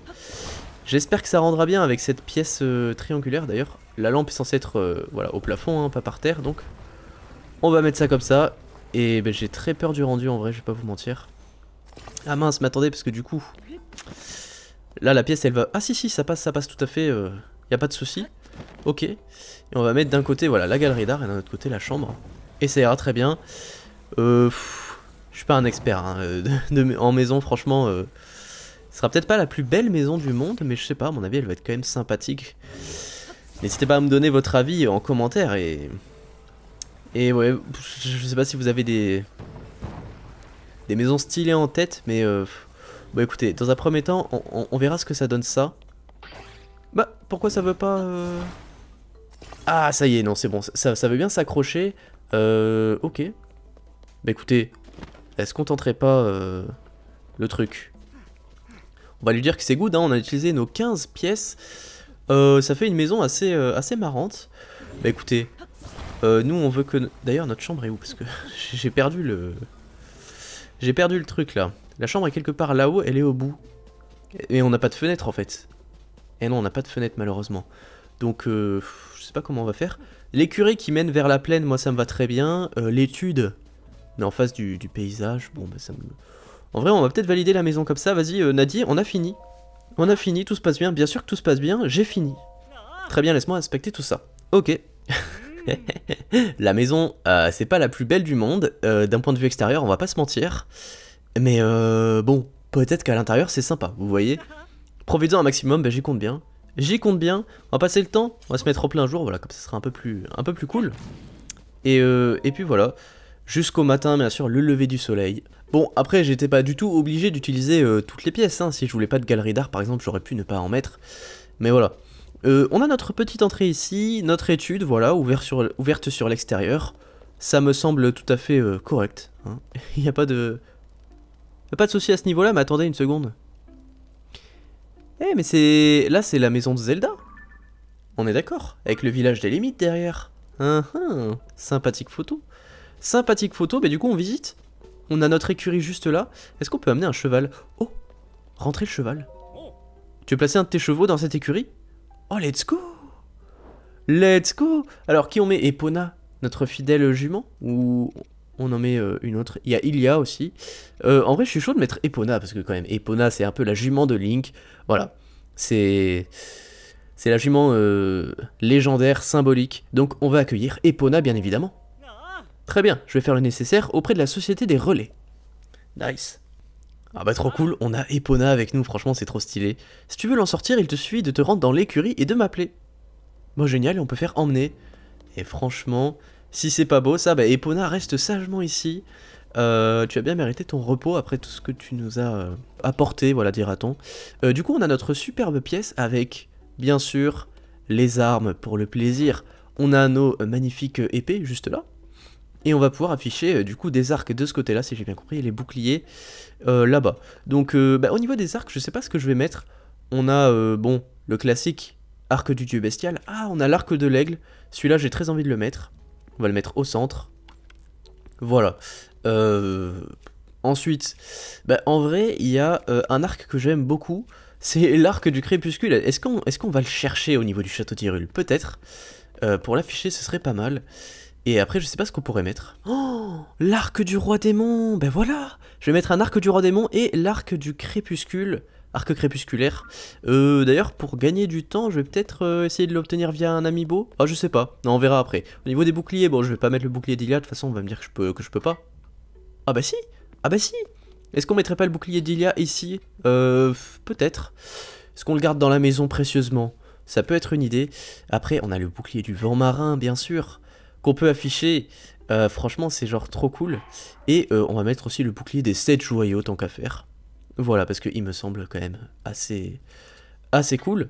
J'espère que ça rendra bien avec cette pièce triangulaire d'ailleurs. La lampe est censée être voilà, au plafond, hein, pas par terre, donc on va mettre ça comme ça. Et ben, j'ai très peur du rendu en vrai, je vais pas vous mentir. Ah mince, m'attendez parce que du coup... Là, la pièce, elle va... Ah si, si, ça passe, ça passe tout à fait. il euh, y a pas de souci. Ok. Et on va mettre d'un côté, voilà, la galerie d'art et d'un autre côté, la chambre. Et ça ira très bien. Euh, je suis pas un expert hein, euh, en maison, franchement. Euh, ce sera peut-être pas la plus belle maison du monde, mais je sais pas, à mon avis, elle va être quand même sympathique. N'hésitez pas à me donner votre avis en commentaire et et ouais, je sais pas si vous avez des, des maisons stylées en tête, mais euh, bah écoutez, dans un premier temps, on, verra ce que ça donne ça. Bah, pourquoi ça veut pas... Euh ah, ça y est, non, c'est bon, ça, ça veut bien s'accrocher. Euh, ok. Bah écoutez, est-ce qu'on tenterait pas euh, le truc. On va lui dire que c'est good, hein, on a utilisé nos 15 pièces. Euh, ça fait une maison assez, assez marrante. Bah écoutez, euh, nous, on veut que... D'ailleurs, notre chambre est où Parce que j'ai perdu le... J'ai perdu le truc, là. La chambre est quelque part là-haut, elle est au bout. Et on n'a pas de fenêtre, en fait. Et eh non, on n'a pas de fenêtre, malheureusement. Donc, euh, je sais pas comment on va faire. L'écurie qui mène vers la plaine, moi, ça me va très bien. Euh, l'étude, mais en face du, du, paysage. Bon, bah, ça me... En vrai, on va peut-être valider la maison comme ça. Vas-y, Nadie, on a fini. On a fini, tout se passe bien. Bien sûr que tout se passe bien, j'ai fini. Très bien, laisse-moi inspecter tout ça. Ok, la maison, euh, c'est pas la plus belle du monde, euh, d'un point de vue extérieur, on va pas se mentir. Mais euh, bon, peut-être qu'à l'intérieur, c'est sympa, vous voyez profitez un maximum, ben, j'y compte bien. J'y compte bien, on va passer le temps, on va se mettre au plein jour, voilà, comme ça sera un peu plus, un peu plus cool. Et, et puis voilà, jusqu'au matin, bien sûr, le lever du soleil. Bon, après, j'étais pas du tout obligé d'utiliser toutes les pièces, hein. si je voulais pas de galerie d'art, par exemple, j'aurais pu ne pas en mettre. Mais voilà. Euh, on a notre petite entrée ici, notre étude, voilà, ouverte sur, l'extérieur. Ça me semble tout à fait euh, correct. Hein. Il n'y a pas de... Il a pas de souci à ce niveau-là, mais attendez une seconde. Eh, mais c'est... Là, c'est la maison de Zelda. On est d'accord, avec le village des limites derrière. Hein, hein sympathique photo. Sympathique photo, mais du coup, on visite. On a notre écurie juste là. Est-ce qu'on peut amener un cheval Oh, rentrez le cheval. Oh. Tu veux placer un de tes chevaux dans cette écurie Oh, let's go Let's go Alors, qui on met Epona, notre fidèle jument Ou on en met euh, une autre Il y a Ilya aussi. Euh, en vrai, je suis chaud de mettre Epona, parce que quand même, Epona, c'est un peu la jument de Link. Voilà. C'est... C'est la jument euh, légendaire, symbolique. Donc, on va accueillir Epona, bien évidemment. Très bien, je vais faire le nécessaire auprès de la Société des Relais. Nice. Ah bah trop cool, on a Epona avec nous, franchement c'est trop stylé. Si tu veux l'en sortir, il te suffit de te rendre dans l'écurie et de m'appeler. bon, génial, on peut faire emmener. Et franchement, si c'est pas beau ça, bah Epona reste sagement ici. Euh, tu as bien mérité ton repos après tout ce que tu nous as euh, apporté, voilà dira-t-on. Euh, du coup on a notre superbe pièce avec, bien sûr, les armes pour le plaisir. On a nos magnifiques épées juste là, et on va pouvoir afficher euh, du coup des arcs de ce côté là si j'ai bien compris les boucliers euh, là-bas. Donc euh, bah, au niveau des arcs je sais pas ce que je vais mettre, on a bon le classique arc du dieu bestial, ah on a l'arc de l'aigle, celui-là j'ai très envie de le mettre, on va le mettre au centre, voilà. Ensuite, bah, en vrai, il y a un arc que j'aime beaucoup, c'est l'arc du crépuscule. Est-ce qu'on est qu'on va le chercher au niveau du château Tirul Peut-être. pour l'afficher, ce serait pas mal. Et après, je sais pas ce qu'on pourrait mettre. Oh L'arc du roi démon Ben voilà Je vais mettre un arc du roi démon et l'arc du crépuscule. Arc crépusculaire. Euh, D'ailleurs, pour gagner du temps, je vais peut-être euh, essayer de l'obtenir via un amiibo. Ah, je sais pas. Non, on verra après. Au niveau des boucliers, bon, je vais pas mettre le bouclier d'Ilia. De toute façon, on va me dire que je peux, que je peux pas. Ah bah si Ah bah si Est-ce qu'on mettrait pas le bouclier d'Ilia ici Euh, peut-être. Est-ce qu'on le garde dans la maison précieusement Ça peut être une idée. Après, on a le bouclier du vent marin, bien sûr peut afficher. Euh, franchement, c'est genre trop cool. Et euh, on va mettre aussi le bouclier des 7 joyaux, tant qu'à faire. Voilà, parce qu'il me semble quand même assez, assez cool.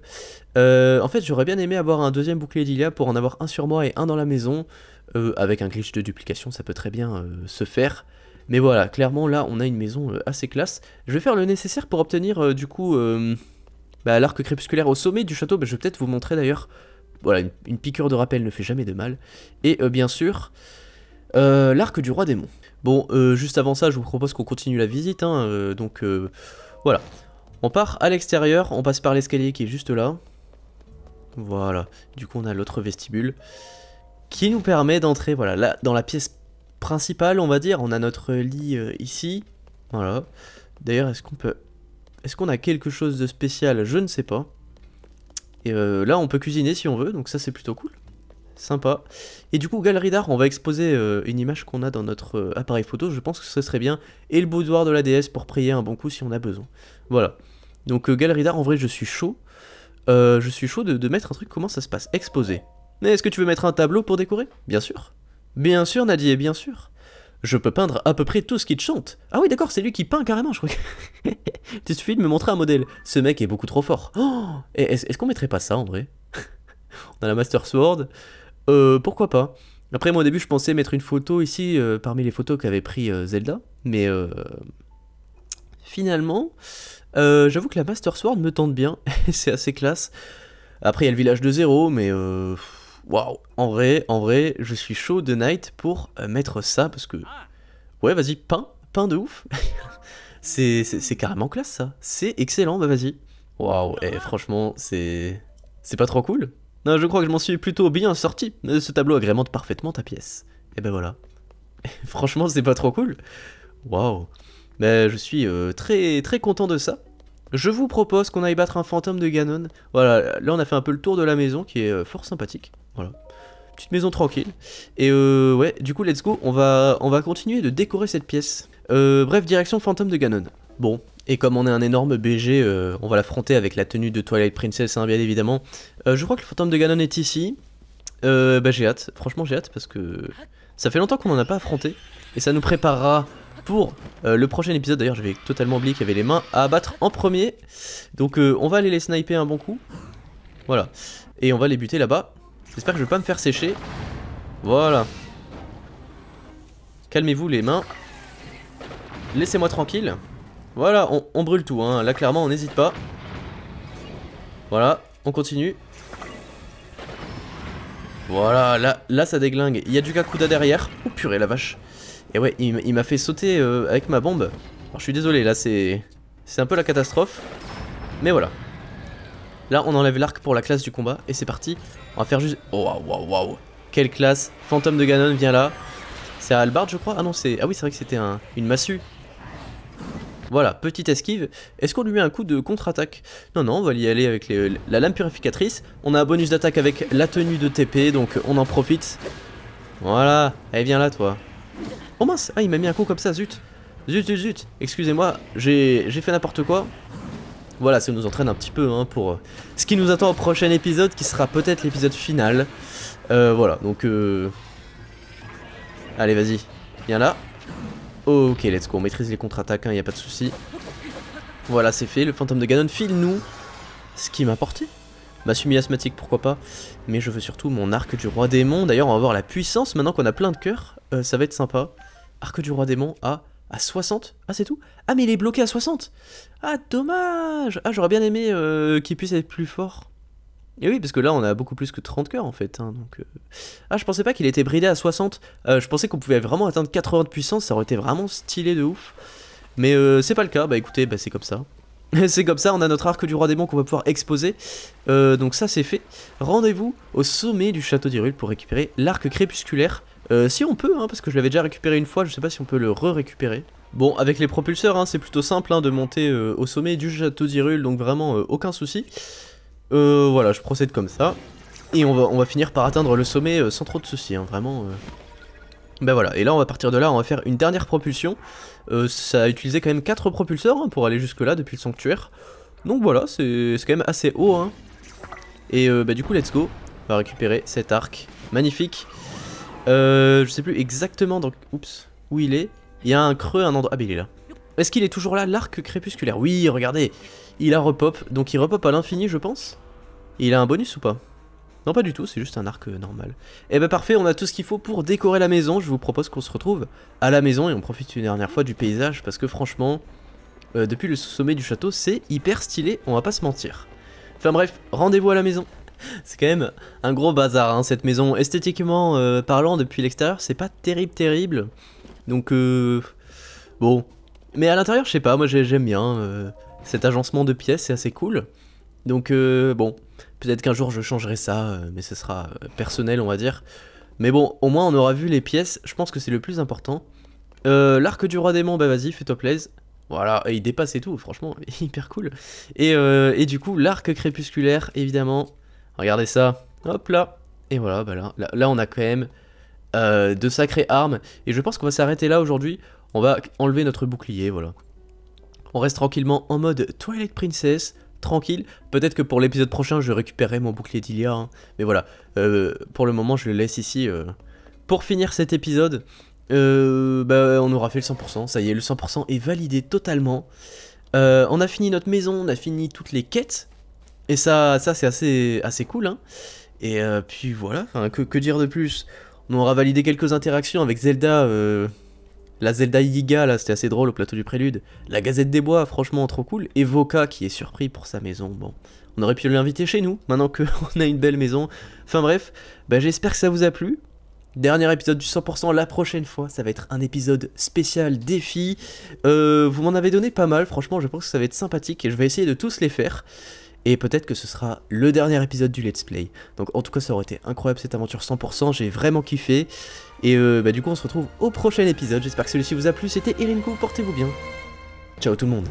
Euh, en fait, j'aurais bien aimé avoir un deuxième bouclier d'Ilia pour en avoir un sur moi et un dans la maison. avec un glitch de duplication, ça peut très bien se faire. Mais voilà, clairement, là, on a une maison assez classe. Je vais faire le nécessaire pour obtenir, du coup, bah, l'arc crépusculaire au sommet du château. Bah, je vais peut-être vous montrer d'ailleurs voilà, une, piqûre de rappel ne fait jamais de mal. Et euh, bien sûr, euh, l'arc du roi démon. Bon, euh, juste avant ça, je vous propose qu'on continue la visite, hein, donc voilà. On part à l'extérieur, on passe par l'escalier qui est juste là. Voilà, du coup on a l'autre vestibule qui nous permet d'entrer voilà, là, dans la pièce principale, on va dire. On a notre lit ici, voilà. D'ailleurs, est-ce qu'on peut... Est-ce qu'on a quelque chose de spécial Je ne sais pas. Et euh, là, on peut cuisiner si on veut, donc ça c'est plutôt cool. Sympa. Et du coup, galerie d'art, on va exposer euh, une image qu'on a dans notre euh, appareil photo. Je pense que ce serait bien. Et le boudoir de la déesse pour prier un bon coup si on a besoin. Voilà. Donc galerie d'art, en vrai, je suis chaud. je suis chaud de, de, mettre un truc. Comment ça se passe Exposer. Mais est-ce que tu veux mettre un tableau pour décorer Bien sûr. Bien sûr, Nadie, bien sûr je peux peindre à peu près tout ce qui te chante. Ah oui, d'accord, c'est lui qui peint carrément, je crois. Il suffit de me montrer un modèle. Ce mec est beaucoup trop fort. Oh, est-ce qu'on mettrait pas ça en vrai On a la Master Sword. Euh, pourquoi pas Après, moi au début, je pensais mettre une photo ici euh, parmi les photos qu'avait pris euh, Zelda. Mais finalement, j'avoue que la Master Sword me tente bien. c'est assez classe. Après, il y a le village de zéro, mais Waouh, en vrai, en vrai, je suis chaud de night pour euh, mettre ça parce que. Ouais, vas-y, pain, pain de ouf. c'est carrément classe ça. C'est excellent, bah vas-y. Waouh, et eh, franchement, c'est. C'est pas trop cool Non, je crois que je m'en suis plutôt bien sorti. Euh, ce tableau agrémente parfaitement ta pièce. Et eh ben voilà. franchement, c'est pas trop cool. Waouh. Mais ben, je suis euh, très très content de ça. Je vous propose qu'on aille battre un fantôme de Ganon. Voilà, là on a fait un peu le tour de la maison qui est fort sympathique. Voilà. Petite maison tranquille. Et euh, ouais, du coup, let's go. On va, on va continuer de décorer cette pièce. Euh, bref, direction fantôme de Ganon. Bon, et comme on est un énorme BG, euh, on va l'affronter avec la tenue de Twilight Princess, hein, bien évidemment. je crois que le fantôme de Ganon est ici. bah j'ai hâte, franchement j'ai hâte parce que ça fait longtemps qu'on n'en a pas affronté. Et ça nous préparera pour le prochain épisode. D'ailleurs, j'avais totalement oublié qu'il y avait les mains à abattre en premier. Donc, on va aller les sniper un bon coup. Voilà. Et on va les buter là-bas. J'espère que je vais pas me faire sécher. Voilà. Calmez-vous les mains. Laissez-moi tranquille. Voilà, on, brûle tout. Hein. Là, clairement, on n'hésite pas. Voilà, on continue. Voilà, là, là ça déglingue. Il y a du Kakuda derrière. Oh purée, la vache. Et ouais, il, m'a fait sauter euh, avec ma bombe. Alors, je suis désolé, là, c'est... C'est un peu la catastrophe. Mais voilà. Là, on enlève l'arc pour la classe du combat et c'est parti. On va faire juste... Oh, waouh, waouh, waouh. Quelle classe. Fantôme de Ganon vient là. C'est à Albard, je crois. Ah non, c'est... Ah oui, c'est vrai que c'était une massue. Voilà, petite esquive. Est-ce qu'on lui met un coup de contre-attaque Non, non, on va y aller avec la lame purificatrice. On a un bonus d'attaque avec la tenue de TP, donc on en profite. Voilà. Allez, viens là, toi. Oh mince Ah, il m'a mis un coup comme ça, zut Zut, zut, zut Excusez-moi, j'ai fait n'importe quoi. Voilà, ça nous entraîne un petit peu hein, pour euh, ce qui nous attend au prochain épisode, qui sera peut-être l'épisode final. Euh, voilà, donc... Euh, allez, vas-y. Viens là. Ok, let's go. On maîtrise les contre-attaques, il hein, n'y a pas de souci. Voilà, c'est fait. Le fantôme de Ganon file nous ce qui m'a porté. Ma sumi asthmatique, pourquoi pas. Mais je veux surtout mon arc du roi démon. D'ailleurs, on va voir la puissance maintenant qu'on a plein de cœurs. ça va être sympa. Arc du roi démon à à 60 Ah, c'est tout Ah, mais il est bloqué à 60 Ah, dommage Ah, j'aurais bien aimé euh, qu'il puisse être plus fort. Et oui, parce que là, on a beaucoup plus que 30 coeurs en fait. Hein, donc, euh. Ah, je pensais pas qu'il était bridé à 60. Euh, je pensais qu'on pouvait vraiment atteindre 80 de puissance, ça aurait été vraiment stylé de ouf. Mais c'est pas le cas, bah écoutez, bah, c'est comme ça. c'est comme ça, on a notre arc du roi des démon qu'on va pouvoir exposer. donc ça, c'est fait. Rendez-vous au sommet du château d'Irul pour récupérer l'arc crépusculaire euh, si on peut, hein, parce que je l'avais déjà récupéré une fois, je sais pas si on peut le re-récupérer. Bon, avec les propulseurs, hein, c'est plutôt simple hein, de monter euh, au sommet du château d'Irul, donc vraiment euh, aucun souci. voilà, je procède comme ça. Et on va, on va finir par atteindre le sommet sans trop de soucis, vraiment. Ben voilà, et là on va partir de là, on va faire une dernière propulsion. ça a utilisé quand même 4 propulseurs pour aller jusque là depuis le sanctuaire. Donc voilà, c'est quand même assez haut. Et bah, du coup, let's go. On va récupérer cet arc magnifique. Euh, je sais plus exactement dans... Oups, où il est. Il y a un creux, un endroit... Ah, bah il est là. Est-ce qu'il est toujours là, l'arc crépusculaire Oui, regardez, il a repop, donc il repop à l'infini, je pense. il a un bonus ou pas Non, pas du tout, c'est juste un arc euh, normal. Et eh bah ben, parfait, on a tout ce qu'il faut pour décorer la maison. Je vous propose qu'on se retrouve à la maison et on profite une dernière fois du paysage, parce que franchement, euh, depuis le sommet du château, c'est hyper stylé, on va pas se mentir. Enfin bref, rendez-vous à la maison c'est quand même un gros bazar, hein, cette maison. Esthétiquement euh, parlant, depuis l'extérieur, c'est pas terrible, terrible. Donc, euh, bon. Mais à l'intérieur, je sais pas, moi j'aime bien. Euh, cet agencement de pièces, c'est assez cool. Donc, bon, peut-être qu'un jour je changerai ça, mais ce sera personnel, on va dire. Mais bon, au moins on aura vu les pièces, je pense que c'est le plus important. L'arc du roi démon, bah vas-y, fais-toi plaise. Voilà, il dépasse et tout, franchement, hyper cool. Et, et du coup, l'arc crépusculaire, évidemment, Regardez ça. Hop là. Et voilà, bah là, là, on a quand même euh, de sacrées armes. Et je pense qu'on va s'arrêter là aujourd'hui. On va enlever notre bouclier, voilà. On reste tranquillement en mode Twilight Princess, tranquille. Peut-être que pour l'épisode prochain, je récupérerai mon bouclier d'Ilia. Hein. Mais voilà, euh, pour le moment, je le laisse ici. Euh, pour finir cet épisode, bah, on aura fait le 100%. Ça y est, le 100% est validé totalement. on a fini notre maison, on a fini toutes les quêtes. Et ça, ça c'est assez, assez cool. Hein. Et euh, puis voilà, que, dire de plus On aura validé quelques interactions avec Zelda. Euh, la Zelda Yiga, là, c'était assez drôle au plateau du Prélude. La Gazette des Bois, franchement, trop cool. Et Voka, qui est surpris pour sa maison. Bon, on aurait pu l'inviter chez nous, maintenant qu'on a une belle maison. Enfin bref, bah, j'espère que ça vous a plu. Dernier épisode du 100% la prochaine fois, ça va être un épisode spécial défi. Euh, vous m'en avez donné pas mal, franchement je pense que ça va être sympathique et je vais essayer de tous les faire et peut-être que ce sera le dernier épisode du let's play. Donc en tout cas ça aurait été incroyable cette aventure 100%, j'ai vraiment kiffé, et euh, bah, du coup on se retrouve au prochain épisode, j'espère que celui-ci vous a plu, c'était Irinko, portez-vous bien, ciao tout le monde